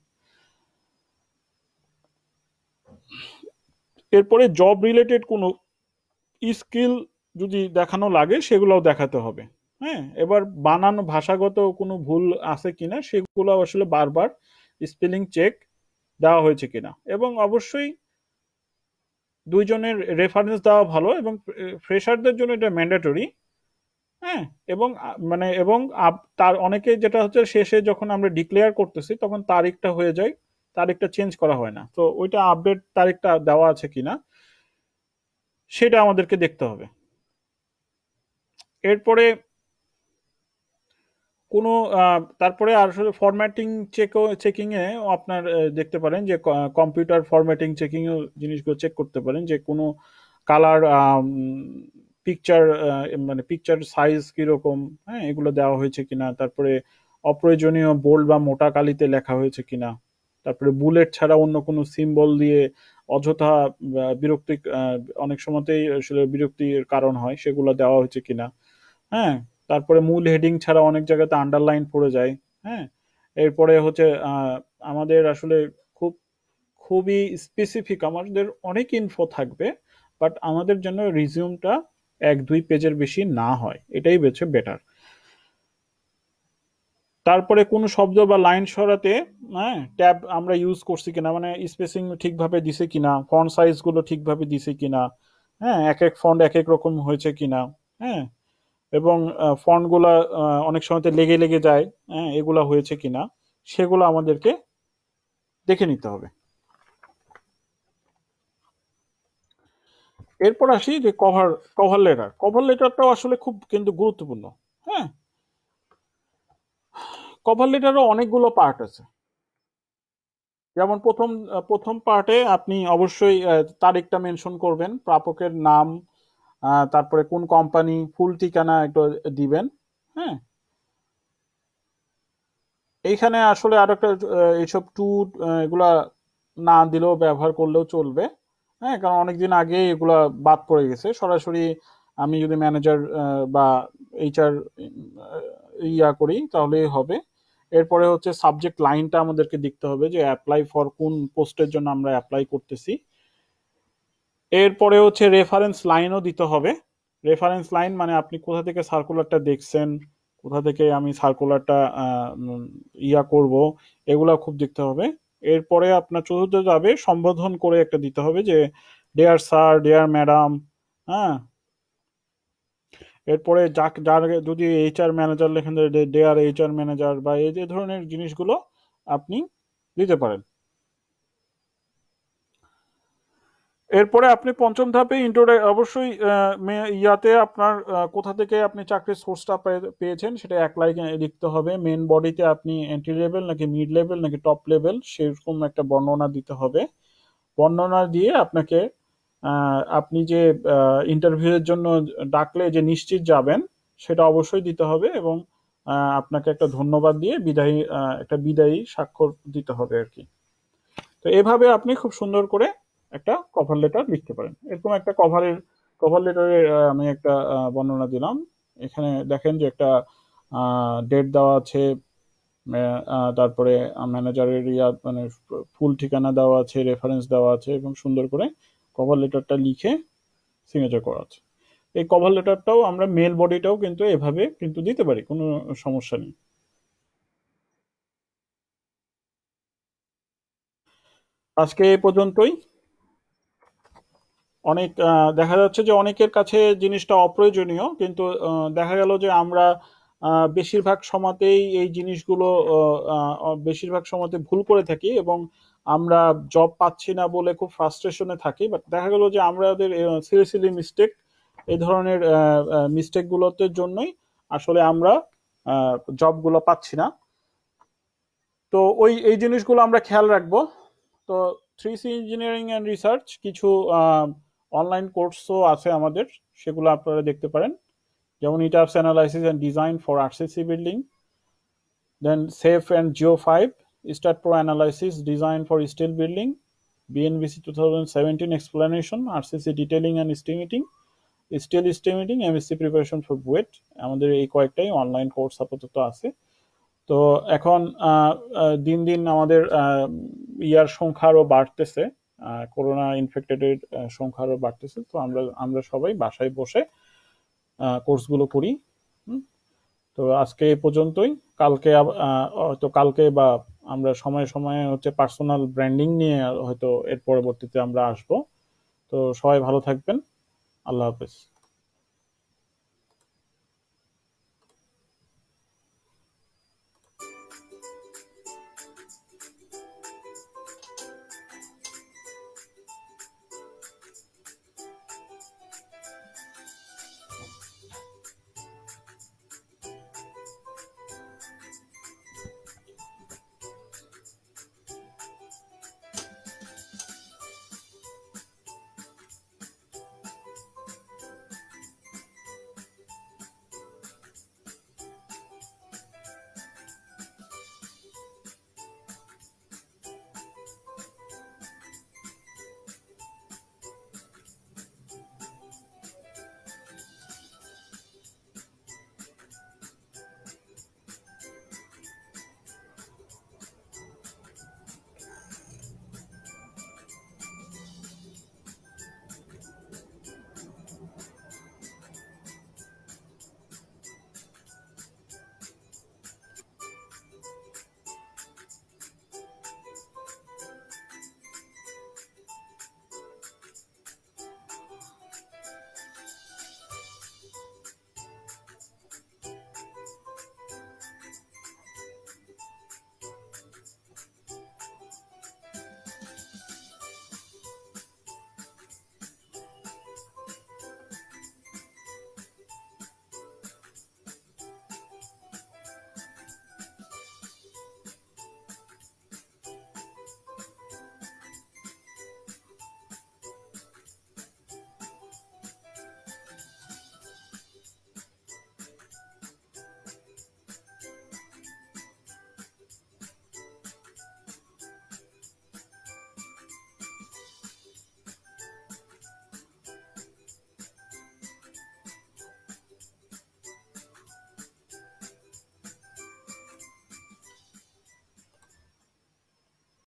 এরপরে জব রিলেটেড কোনো স্কিল যদি দেখানো লাগে সেগুলোও দেখাতে হবে হ্যাঁ এবার বানানো ভাষাগত কোনো ভুল আছে কিনা সেগুলো আসলে বারবার স্পেলিং চেক দেওয়া হয়েছে কিনা এবং অবশ্যই দুইজনের রেফারেন্স দেওয়া ভালো এবং ফ্রেশারদের জন্য এটা ম্যান্ডেটরি হ্যাঁ এবং মানে এবং তার অনেকে যেটা হচ্ছে শেষে যখন আমরা ডিক্লেয়ার করতেছি তখন তারিখটা হয়ে যায় তারিখটা চেঞ্জ করা হয় না তো ওইটা আপডেট তারিখটা দেওয়া আছে কিনা সেটা আমাদেরকে দেখতে হবে এরপরে কোনো তারপরে আর আসলে ফরম্যাটিং চেক চেকিংয়ে আপনার দেখতে পারেন যে কম্পিউটার ফরম্যাটিং চেকিংও জিনিসগুলো চেক করতে পারেন যে কোনো কালার পিকচার মানে পিকচার সাইজ কীরকম হ্যাঁ এগুলো দেওয়া হয়েছে কিনা তারপরে অপ্রয়োজনীয় বোল্ড বা মোটা কালিতে লেখা হয়েছে কিনা তারপরে বুলেট ছাড়া অন্য কোনো সিম্বল দিয়ে অযথা বিরক্তি অনেক সময়তেই আসলে বিরক্তির কারণ হয় সেগুলো দেওয়া হয়েছে কিনা হ্যাঁ তারপরে মূল হেডিং ছাড়া অনেক জায়গাতে আন্ডারলাইন পড়ে যায় হ্যাঁ এরপরে হচ্ছে আমাদের আসলে খুব খুবই স্পেসিফিক আমাদের অনেক ইনফো থাকবে বাট আমাদের জন্য রিজিউমটা এক দুই পেজের বেশি না হয় এটাই বেছে বেটার তারপরে কোন শব্দ বা লাইন সরাতে হ্যাঁ ট্যাব আমরা ইউজ করছি কিনা মানে স্পেসিং ঠিকভাবে দিছে কিনা ফন্ট সাইজগুলো ঠিকভাবে দিছে কিনা হ্যাঁ এক এক ফন্ড এক এক রকম হয়েছে কিনা হ্যাঁ এবং ফন্টগুলা অনেক সময়তে লেগে লেগে যায় হ্যাঁ এগুলা হয়েছে কিনা সেগুলো আমাদেরকে দেখে নিতে হবে এরপর আসি যে কভার কভার লেটার কভার লেটারটাও আসলে খুব কিন্তু গুরুত্বপূর্ণ হ্যাঁ কভার লেটারও অনেকগুলো পার্ট আছে যেমন প্রথম প্রথম পার্টে আপনি অবশ্যই তারিখটা মেনশন করবেন প্রাপকের নাম তারপরে কোন কোম্পানি ফুল ঠিকানা একটু দিবেন হ্যাঁ এইখানে আসলে আর একটা এইসব টু এগুলা না দিলেও ব্যবহার করলেও চলবে হ্যাঁ কারণ অনেকদিন আগে এগুলা বাদ পড়ে গেছে সরাসরি আমি যদি ম্যানেজার বা এইচআর ইয়া করি তাহলেই হবে এরপরে হচ্ছে সাবজেক্ট লাইনটা আমাদেরকে দেখতে হবে যে অ্যাপ্লাই ফর কোন পোস্টের জন্য আমরা অ্যাপ্লাই করতেছি এরপরে হচ্ছে রেফারেন্স লাইনও দিতে হবে রেফারেন্স লাইন মানে আপনি কোথা থেকে সার্কুলারটা দেখছেন কোথা থেকে আমি সার্কুলারটা ইয়া করব এগুলা খুব দেখতে হবে এরপরে আপনার চতুর্থ যাবে সম্বোধন করে একটা দিতে হবে যে ডেয়ার স্যার ডেয়ার ম্যাডাম হ্যাঁ এরপরে যাক যার যদি এইচআর ম্যানেজার লেখেন ডেয়ার এইচআর ম্যানেজার বা এই যে ধরনের জিনিসগুলো আপনি দিতে পারেন এরপরে আপনি পঞ্চম ধাপে ইন্ট্রোডে অবশ্যই ইয়াতে আপনার কোথা থেকে আপনি চাকরির সোর্সটা পেয়েছেন সেটা অ্যাপ্লাই লিখতে হবে মেন বডিতে আপনি এন্ট্রি লেভেল নাকি মিড লেভেল নাকি টপ লেভেল সেরকম একটা বর্ণনা দিতে হবে বর্ণনা দিয়ে আপনাকে আপনি যে ইন্টারভিউয়ের জন্য ডাকলে যে নিশ্চিত যাবেন সেটা অবশ্যই দিতে হবে এবং আপনাকে একটা ধন্যবাদ দিয়ে বিদায়ী একটা বিদায়ী স্বাক্ষর দিতে হবে আর কি তো এভাবে আপনি খুব সুন্দর করে একটা কভার লেটার লিখতে পারেন এরকম একটা কভারের কভার লেটারের আমি একটা বর্ণনা দিলাম এখানে দেখেন যে একটা ডেট দেওয়া আছে তারপরে ম্যানেজারের ইয়া মানে ফুল ঠিকানা দেওয়া আছে রেফারেন্স দেওয়া আছে এবং সুন্দর করে কভার লেটারটা লিখে সিগনেচার করা আছে এই কভার লেটারটাও আমরা মেল বডিটাও কিন্তু এভাবে কিন্তু দিতে পারি কোনো সমস্যা নেই আজকে এ পর্যন্তই অনেক দেখা যাচ্ছে যে অনেকের কাছে জিনিসটা অপ্রয়োজনীয় কিন্তু দেখা গেল যে আমরা বেশিরভাগ সময়তেই এই জিনিসগুলো বেশিরভাগ সময়তে ভুল করে থাকি এবং আমরা জব পাচ্ছি না বলে খুব ফ্রাস্ট্রেশনে থাকি বাট দেখা গেল যে আমাদের সিরিয়াসলি মিস্টেক এই ধরনের মিস্টেকগুলোতে জন্যই আসলে আমরা জবগুলো পাচ্ছি না তো ওই এই জিনিসগুলো আমরা খেয়াল রাখবো তো three C engineering and research কিছু অনলাইন কোর্সও আছে আমাদের সেগুলো আপনারা দেখতে পারেন যেমন ETABS analysis and design for RCC building then SAFE and GEO five analysis design for steel building BNBC two thousand seventeen explanation, RCC detailing and estimating, steel estimating MSc preparation for BUET আমাদের এই কয়েকটাই অনলাইন কোর্স আপাতত আছে তো এখন দিন দিন আমাদের ইয়ার সংখ্যা আরও বাড়তেছে করোনা ইনফেক্টেডের সংখ্যা আরও বাড়তেছে তো আমরা আমরা সবাই বাসায় বসে কোর্সগুলো করি তো আজকে এ পর্যন্তই কালকে তো কালকে বা আমরা সময়ে সময়ে হচ্ছে পার্সোনাল ব্র্যান্ডিং নিয়ে হয়তো এর পরবর্তীতে আমরা আসব তো সবাই ভালো থাকবেন আল্লাহ হাফেজ